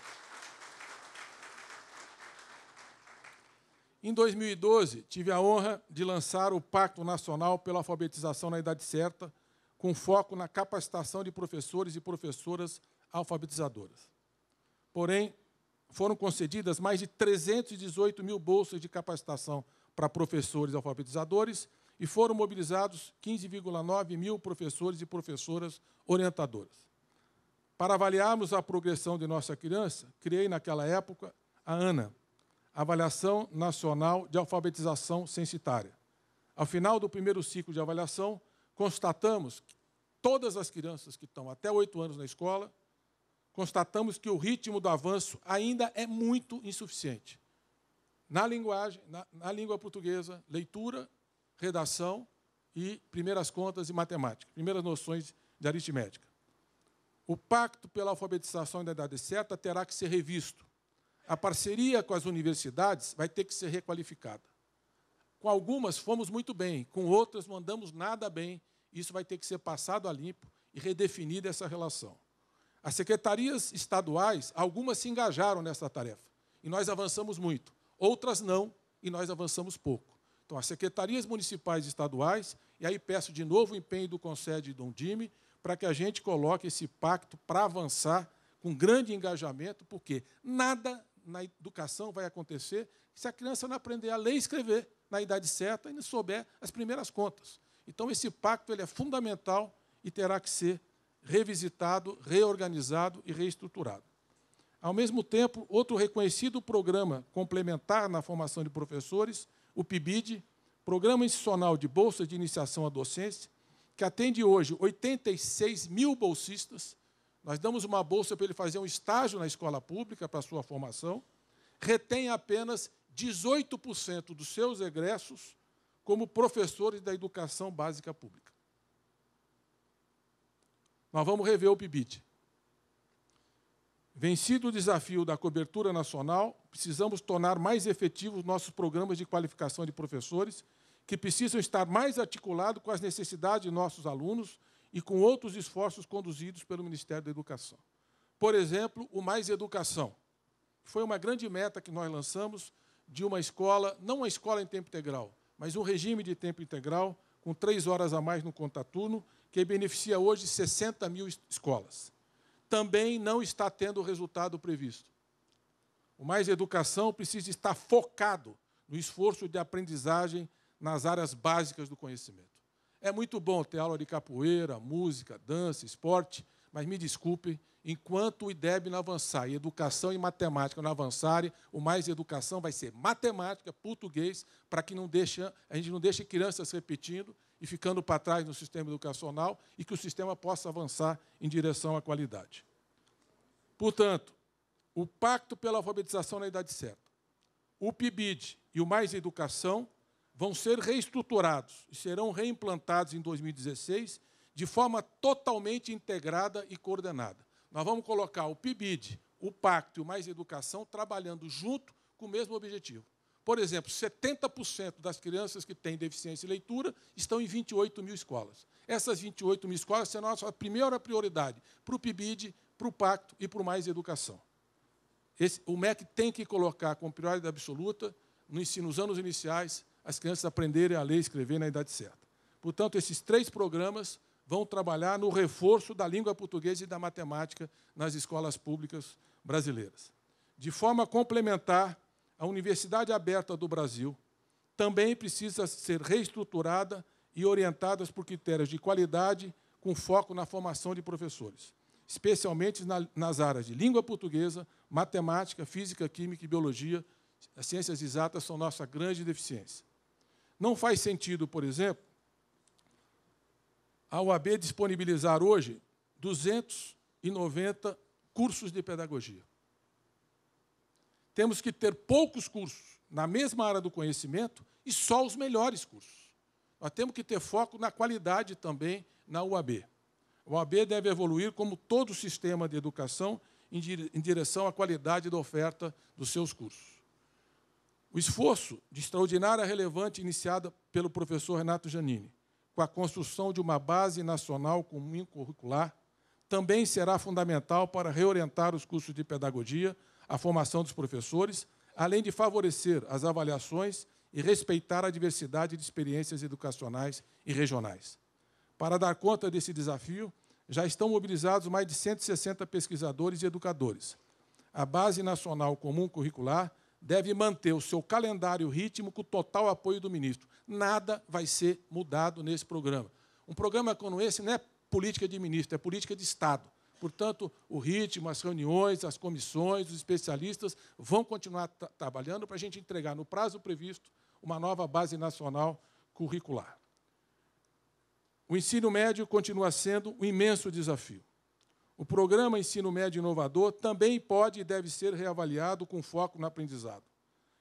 Em 2012, tive a honra de lançar o Pacto Nacional pela Alfabetização na Idade Certa, com foco na capacitação de professores e professoras alfabetizadoras. Porém, foram concedidas mais de 318 mil bolsas de capacitação para professores alfabetizadores e foram mobilizados 15,9 mil professores e professoras orientadoras. Para avaliarmos a progressão de nossa criança, criei naquela época a ANA, Avaliação Nacional de Alfabetização Censitária. Ao final do primeiro ciclo de avaliação, constatamos que todas as crianças que estão até oito anos na escola, constatamos que o ritmo do avanço ainda é muito insuficiente. Na linguagem, na, na língua portuguesa, leitura, redação e primeiras contas e matemática, primeiras noções de aritmética. O Pacto pela Alfabetização da Idade Certa terá que ser revisto a parceria com as universidades vai ter que ser requalificada. Com algumas fomos muito bem, com outras não andamos nada bem. Isso vai ter que ser passado a limpo e redefinida essa relação. As secretarias estaduais, algumas se engajaram nessa tarefa, e nós avançamos muito. Outras não, e nós avançamos pouco. Então, as secretarias municipais e estaduais, e aí peço de novo o empenho do Concede e do Dime, para que a gente coloque esse pacto para avançar com grande engajamento, porque nada na educação vai acontecer se a criança não aprender a ler e escrever na idade certa e não souber as primeiras contas. Então, esse pacto ele é fundamental e terá que ser revisitado, reorganizado e reestruturado. Ao mesmo tempo, outro reconhecido programa complementar na formação de professores, o PIBID, Programa Institucional de bolsa de Iniciação à Docência, que atende hoje 86 mil bolsistas nós damos uma bolsa para ele fazer um estágio na escola pública para sua formação, retém apenas 18% dos seus egressos como professores da educação básica pública. Nós vamos rever o PIBID. Vencido o desafio da cobertura nacional, precisamos tornar mais efetivos nossos programas de qualificação de professores, que precisam estar mais articulados com as necessidades de nossos alunos e com outros esforços conduzidos pelo Ministério da Educação. Por exemplo, o Mais Educação. Foi uma grande meta que nós lançamos de uma escola, não uma escola em tempo integral, mas um regime de tempo integral, com três horas a mais no contaturno, que beneficia hoje 60 mil escolas. Também não está tendo o resultado previsto. O Mais Educação precisa estar focado no esforço de aprendizagem nas áreas básicas do conhecimento. É muito bom ter aula de capoeira, música, dança, esporte, mas me desculpe, enquanto o IDEB não avançar e educação e matemática não avançarem, o mais educação vai ser matemática, português, para que não deixe, a gente não deixe crianças repetindo e ficando para trás no sistema educacional e que o sistema possa avançar em direção à qualidade. Portanto, o Pacto pela Alfabetização na Idade Certa, o PIBID e o Mais Educação vão ser reestruturados e serão reimplantados em 2016 de forma totalmente integrada e coordenada. Nós vamos colocar o PIBID, o Pacto e o Mais Educação trabalhando junto com o mesmo objetivo. Por exemplo, 70% das crianças que têm deficiência de leitura estão em 28 mil escolas. Essas 28 mil escolas serão a nossa primeira prioridade para o PIBID, para o Pacto e para o Mais Educação. Esse, o MEC tem que colocar como prioridade absoluta, no ensino, nos anos iniciais, as crianças aprenderem a ler e escrever na idade certa. Portanto, esses três programas vão trabalhar no reforço da língua portuguesa e da matemática nas escolas públicas brasileiras. De forma complementar, a Universidade Aberta do Brasil também precisa ser reestruturada e orientada por critérios de qualidade com foco na formação de professores, especialmente nas áreas de língua portuguesa, matemática, física, química e biologia. As ciências exatas são nossa grande deficiência. Não faz sentido, por exemplo, a UAB disponibilizar hoje 290 cursos de pedagogia. Temos que ter poucos cursos na mesma área do conhecimento e só os melhores cursos. Nós temos que ter foco na qualidade também na UAB. A UAB deve evoluir como todo o sistema de educação em direção à qualidade da oferta dos seus cursos. O esforço de extraordinária relevante iniciado pelo professor Renato Janini, com a construção de uma base nacional comum curricular, também será fundamental para reorientar os cursos de pedagogia, a formação dos professores, além de favorecer as avaliações e respeitar a diversidade de experiências educacionais e regionais. Para dar conta desse desafio, já estão mobilizados mais de 160 pesquisadores e educadores. A Base Nacional Comum Curricular deve manter o seu calendário ritmo, com total apoio do ministro. Nada vai ser mudado nesse programa. Um programa como esse não é política de ministro, é política de Estado. Portanto, o ritmo, as reuniões, as comissões, os especialistas vão continuar trabalhando para a gente entregar, no prazo previsto, uma nova base nacional curricular. O ensino médio continua sendo um imenso desafio. O programa Ensino Médio Inovador também pode e deve ser reavaliado com foco no aprendizado.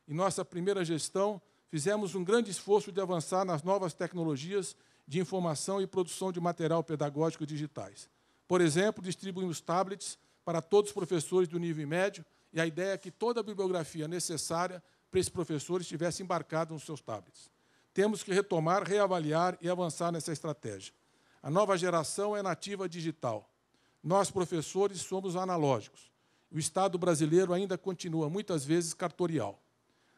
Em nossa primeira gestão, fizemos um grande esforço de avançar nas novas tecnologias de informação e produção de material pedagógico digitais. Por exemplo, distribuímos tablets para todos os professores do nível médio e a ideia é que toda a bibliografia necessária para esse professor estivesse embarcada nos seus tablets. Temos que retomar, reavaliar e avançar nessa estratégia. A nova geração é nativa digital nós, professores, somos analógicos. O Estado brasileiro ainda continua, muitas vezes, cartorial.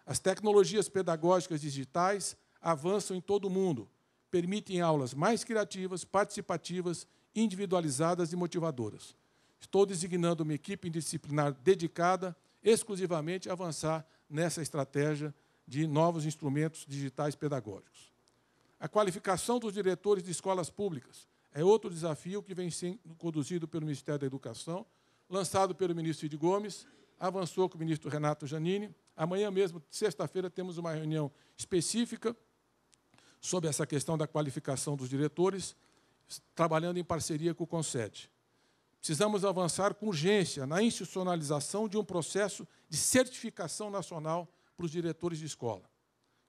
As tecnologias pedagógicas digitais avançam em todo o mundo, permitem aulas mais criativas, participativas, individualizadas e motivadoras. Estou designando uma equipe indisciplinar dedicada exclusivamente a avançar nessa estratégia de novos instrumentos digitais pedagógicos. A qualificação dos diretores de escolas públicas é outro desafio que vem sendo conduzido pelo Ministério da Educação, lançado pelo ministro Cid Gomes, avançou com o ministro Renato Janine. Amanhã mesmo, sexta-feira, temos uma reunião específica sobre essa questão da qualificação dos diretores, trabalhando em parceria com o CONSED. Precisamos avançar com urgência na institucionalização de um processo de certificação nacional para os diretores de escola,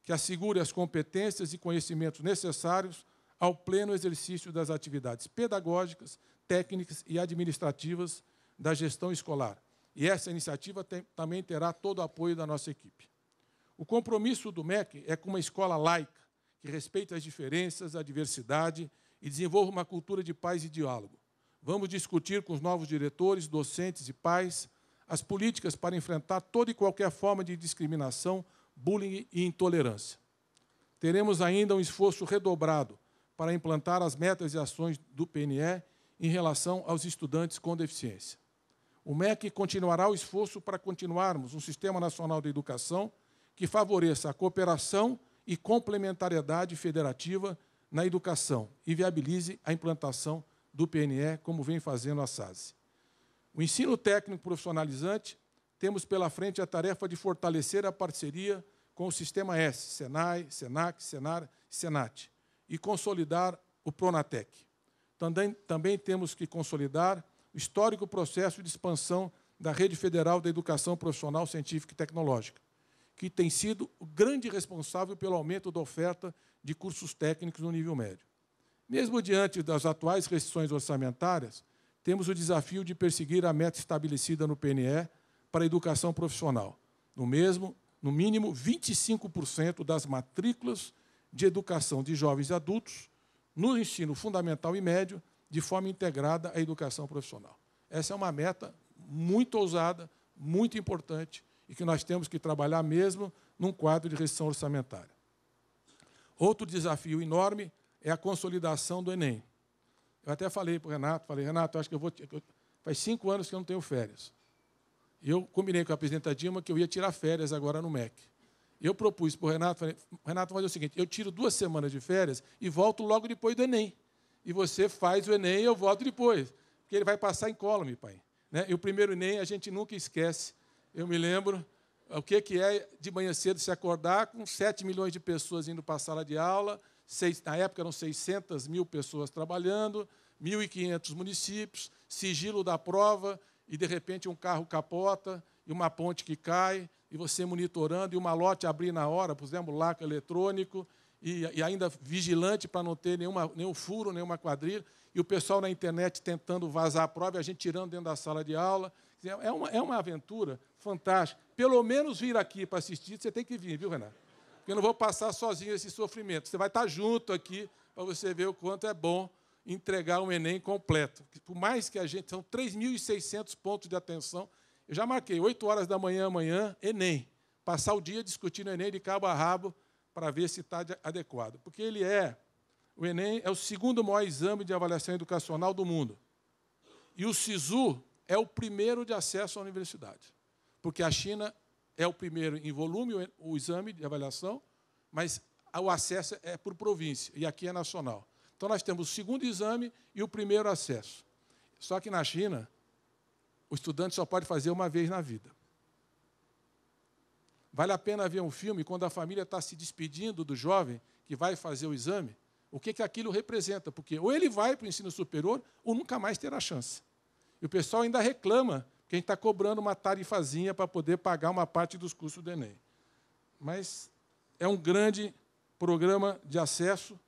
que assegure as competências e conhecimentos necessários ao pleno exercício das atividades pedagógicas, técnicas e administrativas da gestão escolar. E essa iniciativa tem, também terá todo o apoio da nossa equipe. O compromisso do MEC é com uma escola laica, que respeite as diferenças, a diversidade e desenvolva uma cultura de paz e diálogo. Vamos discutir com os novos diretores, docentes e pais as políticas para enfrentar toda e qualquer forma de discriminação, bullying e intolerância. Teremos ainda um esforço redobrado para implantar as metas e ações do PNE em relação aos estudantes com deficiência. O MEC continuará o esforço para continuarmos um Sistema Nacional de Educação que favoreça a cooperação e complementariedade federativa na educação e viabilize a implantação do PNE, como vem fazendo a SASE. O ensino técnico profissionalizante, temos pela frente a tarefa de fortalecer a parceria com o Sistema S, SENAI, SENAC, SENAR e SENAT e consolidar o Pronatec. Também, também temos que consolidar o histórico processo de expansão da Rede Federal da Educação Profissional Científica e Tecnológica, que tem sido o grande responsável pelo aumento da oferta de cursos técnicos no nível médio. Mesmo diante das atuais restrições orçamentárias, temos o desafio de perseguir a meta estabelecida no PNE para a educação profissional. No mesmo, no mínimo 25% das matrículas de educação de jovens e adultos no ensino fundamental e médio, de forma integrada à educação profissional. Essa é uma meta muito ousada, muito importante e que nós temos que trabalhar mesmo num quadro de restrição orçamentária. Outro desafio enorme é a consolidação do Enem. Eu até falei para o Renato, falei, Renato, acho que eu vou. Faz cinco anos que eu não tenho férias. Eu combinei com a presidenta Dilma que eu ia tirar férias agora no MEC. Eu propus para o Renato, falei, Renato, fazer o seguinte, eu tiro duas semanas de férias e volto logo depois do Enem. E você faz o Enem e eu volto depois. Porque ele vai passar em meu pai. Né? E o primeiro Enem a gente nunca esquece. Eu me lembro o que, é de manhã cedo se acordar com 7 milhões de pessoas indo para a sala de aula, na época eram 600 mil pessoas trabalhando, 1.500 municípios, sigilo da prova, e de repente um carro capota, e uma ponte que cai, e você monitorando, e uma lote abrir na hora, pusemos laca eletrônico, e, e ainda vigilante para não ter nenhuma, nenhum furo, nenhuma quadrilha, e o pessoal na internet tentando vazar a prova, e a gente tirando dentro da sala de aula. É uma, é uma aventura fantástica. Pelo menos vir aqui para assistir, você tem que vir, viu, Renato? Porque eu não vou passar sozinho esse sofrimento. Você vai estar tá junto aqui para você ver o quanto é bom entregar um Enem completo. Por mais que a gente. São 3.600 pontos de atenção eu já marquei 8 horas da manhã amanhã, Enem. Passar o dia discutindo Enem de cabo a rabo para ver se está adequado. Porque ele é, o Enem é o segundo maior exame de avaliação educacional do mundo. E o SISU é o primeiro de acesso à universidade. Porque a China é o primeiro em volume, o exame de avaliação, mas o acesso é por província, e aqui é nacional. Então, nós temos o segundo exame e o primeiro acesso. Só que na China, o estudante só pode fazer uma vez na vida. Vale a pena ver um filme quando a família está se despedindo do jovem que vai fazer o exame? O que, que aquilo representa? Porque ou ele vai para o ensino superior ou nunca mais terá chance. E o pessoal ainda reclama que a gente está cobrando uma tarifazinha para poder pagar uma parte dos custos do Enem. Mas é um grande programa de acesso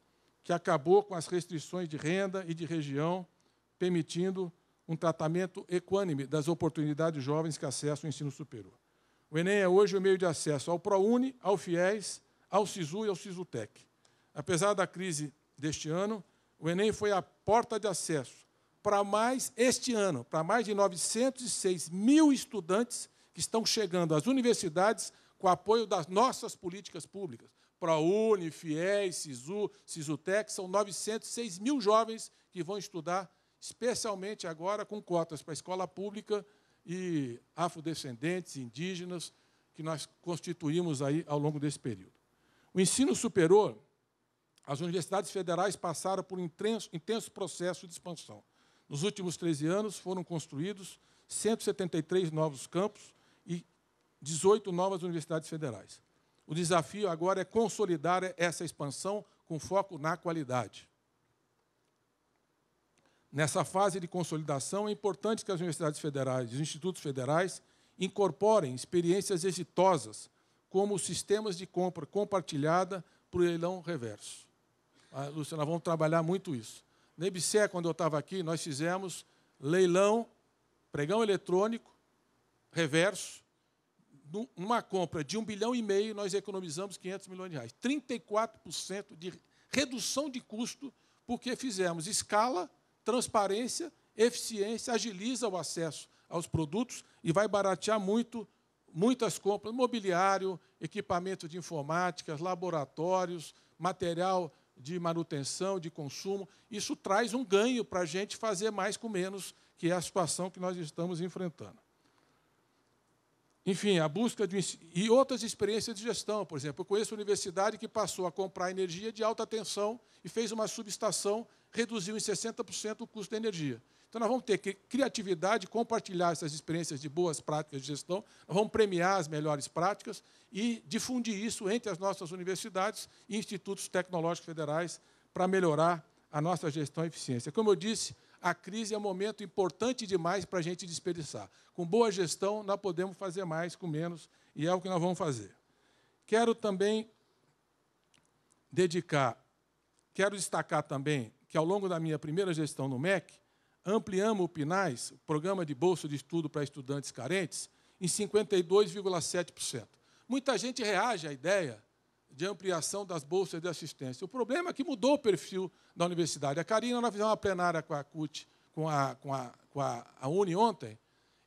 que acabou com as restrições de renda e de região, permitindo um tratamento equânime das oportunidades de jovens que acessam o ensino superior. O Enem é hoje o meio de acesso ao ProUni, ao FIES, ao SISU e ao SISUTEC. Apesar da crise deste ano, o Enem foi a porta de acesso para mais, este ano, para mais de 906 mil estudantes que estão chegando às universidades com apoio das nossas políticas públicas. ProUni, FIES, SISU, SISUTEC, são 906 mil jovens que vão estudar especialmente agora com cotas para a escola pública e afrodescendentes, indígenas, que nós constituímos aí ao longo desse período. O ensino superior, as universidades federais passaram por um intenso, intenso processo de expansão. Nos últimos 13 anos foram construídos 173 novos campos e 18 novas universidades federais. O desafio agora é consolidar essa expansão com foco na qualidade. Nessa fase de consolidação, é importante que as universidades federais, os institutos federais, incorporem experiências exitosas, como os sistemas de compra compartilhada para o leilão reverso. Ah, Lúcia, nós vamos trabalhar muito isso. Na IBSE, quando eu estava aqui, nós fizemos leilão, pregão eletrônico, reverso. Numa compra de um bilhão e meio, nós economizamos 500 milhões de reais. 34% de redução de custo, porque fizemos escala transparência, eficiência, agiliza o acesso aos produtos e vai baratear muito muitas compras, mobiliário, equipamento de informática, laboratórios, material de manutenção, de consumo. Isso traz um ganho para a gente fazer mais com menos, que é a situação que nós estamos enfrentando. Enfim, a busca de. e outras experiências de gestão. Por exemplo, eu conheço universidade que passou a comprar energia de alta tensão e fez uma subestação reduziu em 60% o custo da energia. Então, nós vamos ter que criatividade, compartilhar essas experiências de boas práticas de gestão, nós vamos premiar as melhores práticas e difundir isso entre as nossas universidades e institutos tecnológicos federais para melhorar a nossa gestão e eficiência. Como eu disse, a crise é um momento importante demais para a gente desperdiçar. Com boa gestão, nós podemos fazer mais com menos, e é o que nós vamos fazer. Quero também dedicar, quero destacar também que ao longo da minha primeira gestão no MEC, ampliamos o PINAIS, o Programa de Bolsa de Estudo para Estudantes Carentes, em 52,7%. Muita gente reage à ideia de ampliação das bolsas de assistência. O problema é que mudou o perfil da universidade. A Karina, nós fizemos uma plenária com a CUT, com a, com a, com a, a Uni ontem,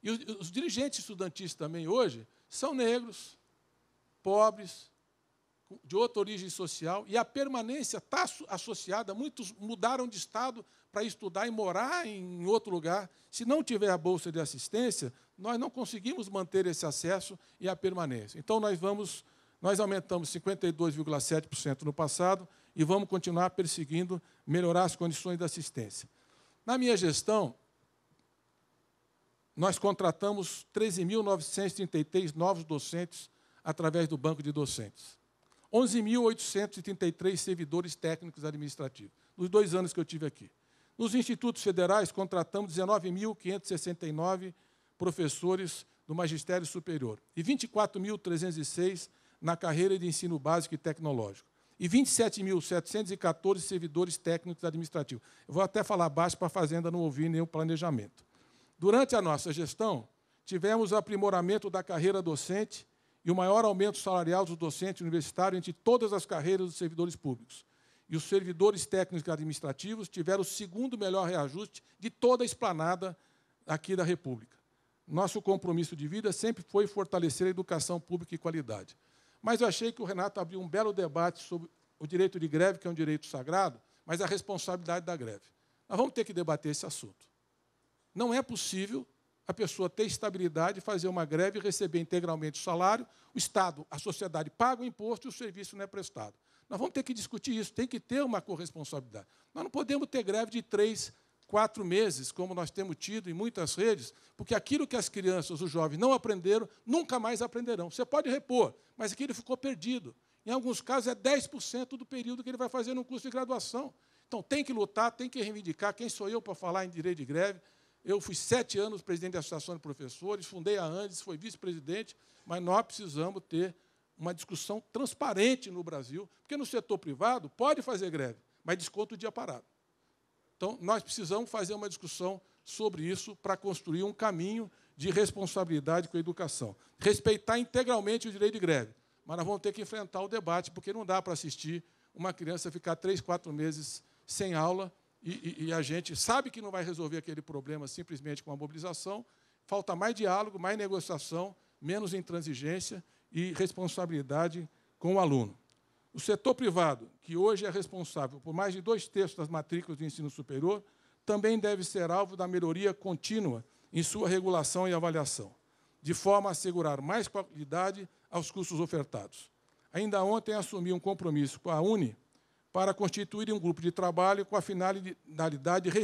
e os, os dirigentes estudantis também hoje são negros, pobres, de outra origem social, e a permanência está associada. Muitos mudaram de estado para estudar e morar em outro lugar. Se não tiver a bolsa de assistência, nós não conseguimos manter esse acesso e a permanência. Então, nós vamos, nós aumentamos 52,7% no passado e vamos continuar perseguindo melhorar as condições da assistência. Na minha gestão, nós contratamos 13.933 novos docentes através do banco de docentes. 11.833 servidores técnicos administrativos, nos dois anos que eu tive aqui. Nos institutos federais, contratamos 19.569 professores do magistério superior e 24.306 na carreira de ensino básico e tecnológico. E 27.714 servidores técnicos administrativos. Eu vou até falar baixo para a Fazenda não ouvir nenhum planejamento. Durante a nossa gestão, tivemos o aprimoramento da carreira docente e o maior aumento salarial dos docentes universitários entre todas as carreiras dos servidores públicos. E os servidores técnicos e administrativos tiveram o segundo melhor reajuste de toda a esplanada aqui da República. Nosso compromisso de vida sempre foi fortalecer a educação pública e qualidade. Mas eu achei que o Renato abriu um belo debate sobre o direito de greve, que é um direito sagrado, mas a responsabilidade da greve. Nós vamos ter que debater esse assunto. Não é possível a pessoa ter estabilidade, fazer uma greve, receber integralmente o salário, o Estado, a sociedade paga o imposto e o serviço não é prestado. Nós vamos ter que discutir isso, tem que ter uma corresponsabilidade. Nós não podemos ter greve de três, quatro meses, como nós temos tido em muitas redes, porque aquilo que as crianças, os jovens não aprenderam, nunca mais aprenderão. Você pode repor, mas aquilo ficou perdido. Em alguns casos, é 10% do período que ele vai fazer no curso de graduação. Então, tem que lutar, tem que reivindicar. Quem sou eu para falar em direito de greve? Eu fui sete anos presidente da Associação de Professores, fundei a Andes, fui vice-presidente, mas nós precisamos ter uma discussão transparente no Brasil, porque no setor privado pode fazer greve, mas desconto o dia parado. Então, nós precisamos fazer uma discussão sobre isso para construir um caminho de responsabilidade com a educação. Respeitar integralmente o direito de greve, mas nós vamos ter que enfrentar o debate, porque não dá para assistir uma criança ficar três, quatro meses sem aula e, e, e a gente sabe que não vai resolver aquele problema simplesmente com a mobilização. Falta mais diálogo, mais negociação, menos intransigência e responsabilidade com o aluno. O setor privado, que hoje é responsável por mais de dois terços das matrículas do ensino superior, também deve ser alvo da melhoria contínua em sua regulação e avaliação, de forma a assegurar mais qualidade aos cursos ofertados. Ainda ontem assumi um compromisso com a Uni para constituir um grupo de trabalho com a finalidade de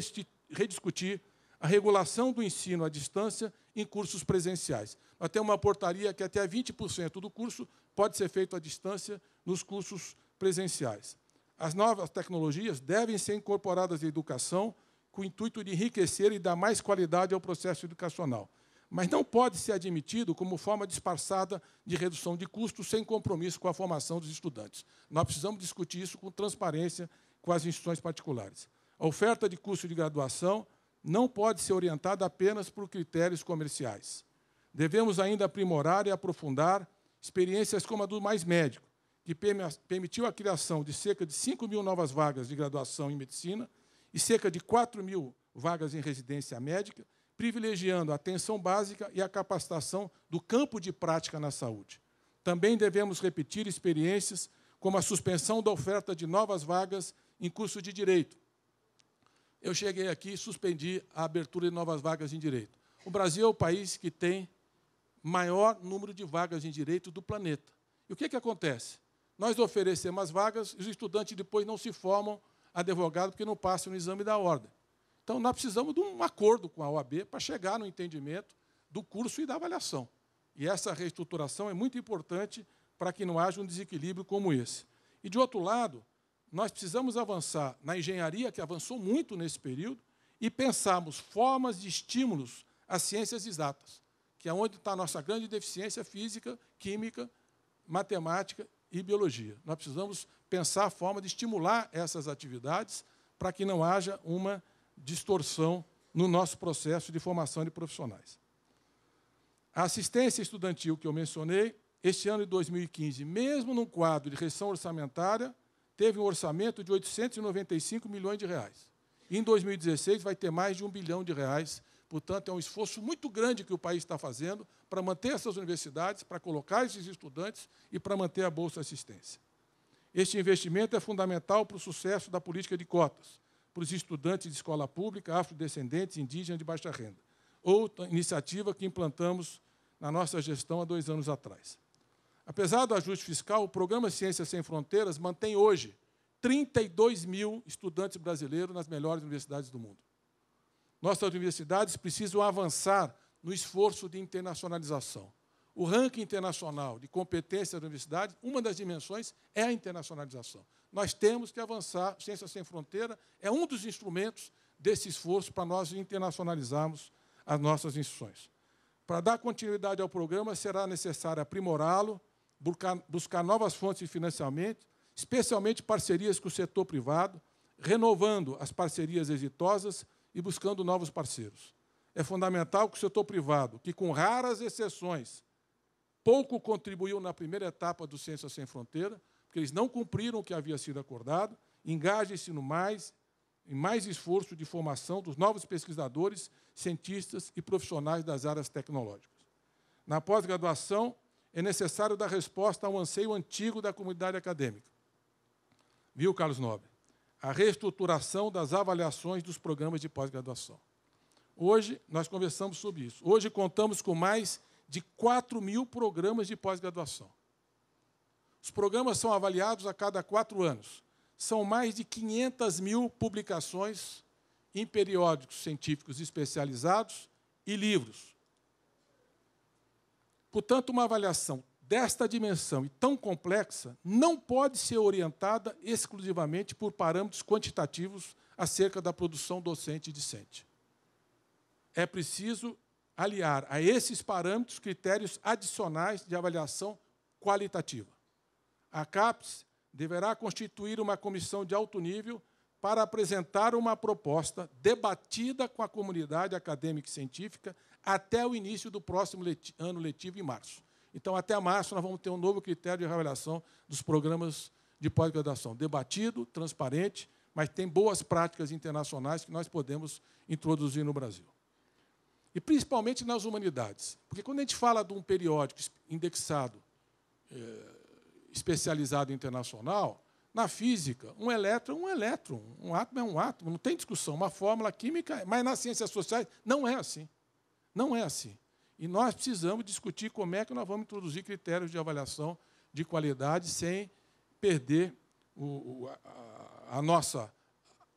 rediscutir a regulação do ensino à distância em cursos presenciais. Nós temos uma portaria que até 20% do curso pode ser feito à distância nos cursos presenciais. As novas tecnologias devem ser incorporadas à educação com o intuito de enriquecer e dar mais qualidade ao processo educacional mas não pode ser admitido como forma disfarçada de redução de custos sem compromisso com a formação dos estudantes. Nós precisamos discutir isso com transparência com as instituições particulares. A oferta de curso de graduação não pode ser orientada apenas por critérios comerciais. Devemos ainda aprimorar e aprofundar experiências como a do Mais Médico, que permitiu a criação de cerca de 5 mil novas vagas de graduação em medicina e cerca de 4 mil vagas em residência médica, privilegiando a atenção básica e a capacitação do campo de prática na saúde. Também devemos repetir experiências como a suspensão da oferta de novas vagas em curso de direito. Eu cheguei aqui e suspendi a abertura de novas vagas em direito. O Brasil é o país que tem maior número de vagas em direito do planeta. E o que, que acontece? Nós oferecemos as vagas e os estudantes depois não se formam advogado porque não passam no exame da ordem. Então, nós precisamos de um acordo com a OAB para chegar no entendimento do curso e da avaliação. E essa reestruturação é muito importante para que não haja um desequilíbrio como esse. E, de outro lado, nós precisamos avançar na engenharia, que avançou muito nesse período, e pensarmos formas de estímulos às ciências exatas, que é onde está a nossa grande deficiência física, química, matemática e biologia. Nós precisamos pensar a forma de estimular essas atividades para que não haja uma distorção no nosso processo de formação de profissionais. A assistência estudantil que eu mencionei, este ano de 2015, mesmo num quadro de restrição orçamentária, teve um orçamento de 895 milhões de reais. Em 2016 vai ter mais de um bilhão de reais. Portanto, é um esforço muito grande que o país está fazendo para manter essas universidades, para colocar esses estudantes e para manter a Bolsa Assistência. Este investimento é fundamental para o sucesso da política de cotas, para os estudantes de escola pública, afrodescendentes, indígenas de baixa renda. Outra iniciativa que implantamos na nossa gestão há dois anos atrás. Apesar do ajuste fiscal, o programa Ciências Sem Fronteiras mantém hoje 32 mil estudantes brasileiros nas melhores universidades do mundo. Nossas universidades precisam avançar no esforço de internacionalização. O ranking internacional de competência da universidade, uma das dimensões é a internacionalização nós temos que avançar. Ciência Sem Fronteira é um dos instrumentos desse esforço para nós internacionalizarmos as nossas instituições. Para dar continuidade ao programa, será necessário aprimorá-lo, buscar novas fontes de financiamento, especialmente parcerias com o setor privado, renovando as parcerias exitosas e buscando novos parceiros. É fundamental que o setor privado, que com raras exceções pouco contribuiu na primeira etapa do Ciência Sem Fronteira, porque eles não cumpriram o que havia sido acordado. Engajem-se no mais, em mais esforço de formação dos novos pesquisadores, cientistas e profissionais das áreas tecnológicas. Na pós-graduação, é necessário dar resposta ao anseio antigo da comunidade acadêmica. Viu, Carlos Nobre? A reestruturação das avaliações dos programas de pós-graduação. Hoje, nós conversamos sobre isso. Hoje, contamos com mais de 4 mil programas de pós-graduação. Os programas são avaliados a cada quatro anos. São mais de 500 mil publicações em periódicos científicos especializados e livros. Portanto, uma avaliação desta dimensão e tão complexa não pode ser orientada exclusivamente por parâmetros quantitativos acerca da produção docente e discente. É preciso aliar a esses parâmetros critérios adicionais de avaliação qualitativa. A CAPES deverá constituir uma comissão de alto nível para apresentar uma proposta debatida com a comunidade acadêmica e científica até o início do próximo leti ano letivo, em março. Então, até março, nós vamos ter um novo critério de avaliação dos programas de pós-graduação, debatido, transparente, mas tem boas práticas internacionais que nós podemos introduzir no Brasil. E principalmente nas humanidades. Porque quando a gente fala de um periódico indexado, eh, especializado internacional, na física, um elétron é um elétron, um átomo é um átomo, não tem discussão. Uma fórmula química, mas nas ciências sociais não é assim. Não é assim. E nós precisamos discutir como é que nós vamos introduzir critérios de avaliação de qualidade sem perder o, a, a nossa,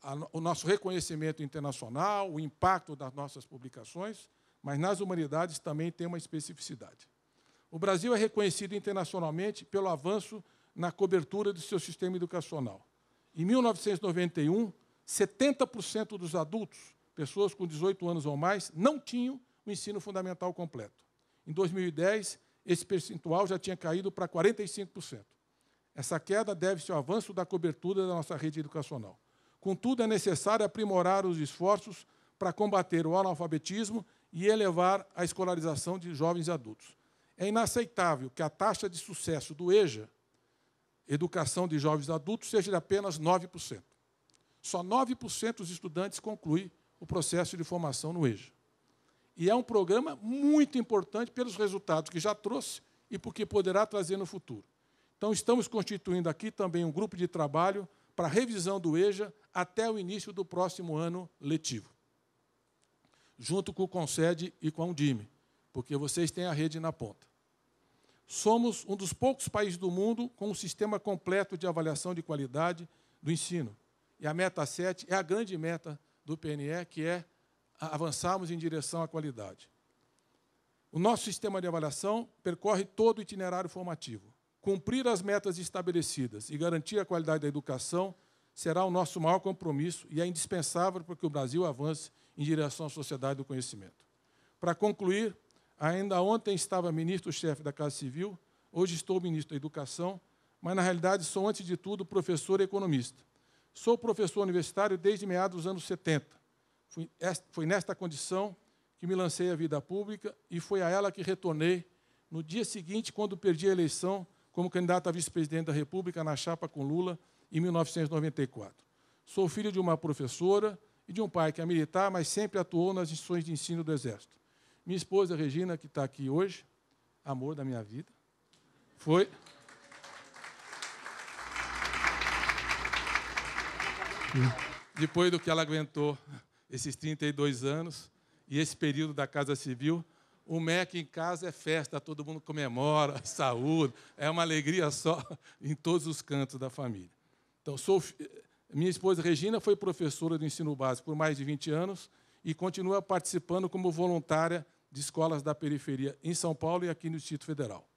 a, o nosso reconhecimento internacional, o impacto das nossas publicações, mas nas humanidades também tem uma especificidade. O Brasil é reconhecido internacionalmente pelo avanço na cobertura do seu sistema educacional. Em 1991, 70% dos adultos, pessoas com 18 anos ou mais, não tinham o ensino fundamental completo. Em 2010, esse percentual já tinha caído para 45%. Essa queda deve-se ao avanço da cobertura da nossa rede educacional. Contudo, é necessário aprimorar os esforços para combater o analfabetismo e elevar a escolarização de jovens adultos. É inaceitável que a taxa de sucesso do EJA, Educação de Jovens Adultos, seja de apenas 9%. Só 9% dos estudantes concluem o processo de formação no EJA. E é um programa muito importante pelos resultados que já trouxe e porque poderá trazer no futuro. Então, estamos constituindo aqui também um grupo de trabalho para revisão do EJA até o início do próximo ano letivo, junto com o CONSED e com a Undime, porque vocês têm a rede na ponta somos um dos poucos países do mundo com um sistema completo de avaliação de qualidade do ensino. E a meta 7 é a grande meta do PNE, que é avançarmos em direção à qualidade. O nosso sistema de avaliação percorre todo o itinerário formativo. Cumprir as metas estabelecidas e garantir a qualidade da educação será o nosso maior compromisso e é indispensável para que o Brasil avance em direção à sociedade do conhecimento. Para concluir, Ainda ontem estava ministro-chefe da Casa Civil, hoje estou ministro da Educação, mas na realidade sou, antes de tudo, professor e economista. Sou professor universitário desde meados dos anos 70. Fui, foi nesta condição que me lancei à vida pública e foi a ela que retornei no dia seguinte, quando perdi a eleição como candidato a vice-presidente da República na chapa com Lula, em 1994. Sou filho de uma professora e de um pai que é militar, mas sempre atuou nas instituições de ensino do Exército. Minha esposa Regina, que está aqui hoje, amor da minha vida, foi. Depois do que ela aguentou esses 32 anos e esse período da Casa Civil, o MEC em casa é festa, todo mundo comemora, saúde, é uma alegria só em todos os cantos da família. Então, sou, minha esposa Regina foi professora do ensino básico por mais de 20 anos e continua participando como voluntária de escolas da periferia em São Paulo e aqui no Distrito Federal.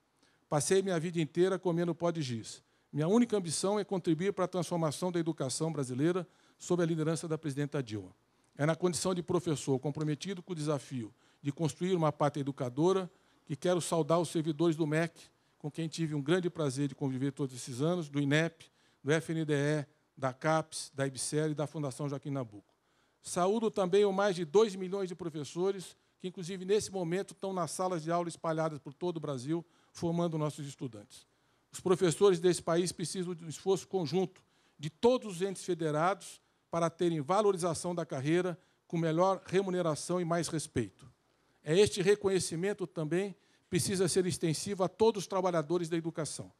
Passei minha vida inteira comendo pó de giz. Minha única ambição é contribuir para a transformação da educação brasileira sob a liderança da presidenta Dilma. É na condição de professor comprometido com o desafio de construir uma pátria educadora que quero saudar os servidores do MEC, com quem tive um grande prazer de conviver todos esses anos, do INEP, do FNDE, da CAPES, da IBSER e da Fundação Joaquim Nabuco. Saúdo também os mais de 2 milhões de professores, que, inclusive, nesse momento estão nas salas de aula espalhadas por todo o Brasil, formando nossos estudantes. Os professores desse país precisam de um esforço conjunto de todos os entes federados para terem valorização da carreira com melhor remuneração e mais respeito. É este reconhecimento também precisa ser extensivo a todos os trabalhadores da educação.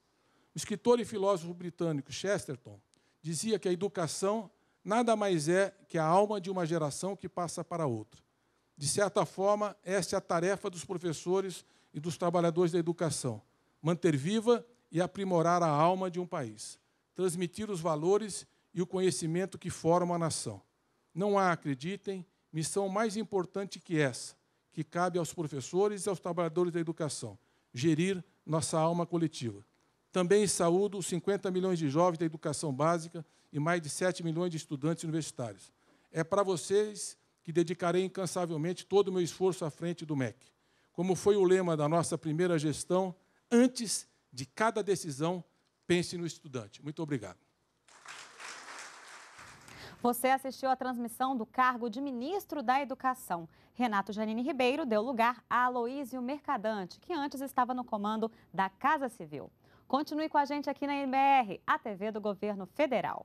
O escritor e filósofo britânico Chesterton dizia que a educação nada mais é que a alma de uma geração que passa para outra. De certa forma, essa é a tarefa dos professores e dos trabalhadores da educação: manter viva e aprimorar a alma de um país, transmitir os valores e o conhecimento que formam a nação. Não há, acreditem, missão mais importante que essa, que cabe aos professores e aos trabalhadores da educação: gerir nossa alma coletiva. Também saúdo os 50 milhões de jovens da educação básica e mais de 7 milhões de estudantes universitários. É para vocês que dedicarei incansavelmente todo o meu esforço à frente do MEC. Como foi o lema da nossa primeira gestão, antes de cada decisão, pense no estudante. Muito obrigado. Você assistiu à transmissão do cargo de ministro da Educação. Renato Janine Ribeiro deu lugar a Aloísio Mercadante, que antes estava no comando da Casa Civil. Continue com a gente aqui na MBR, a TV do Governo Federal.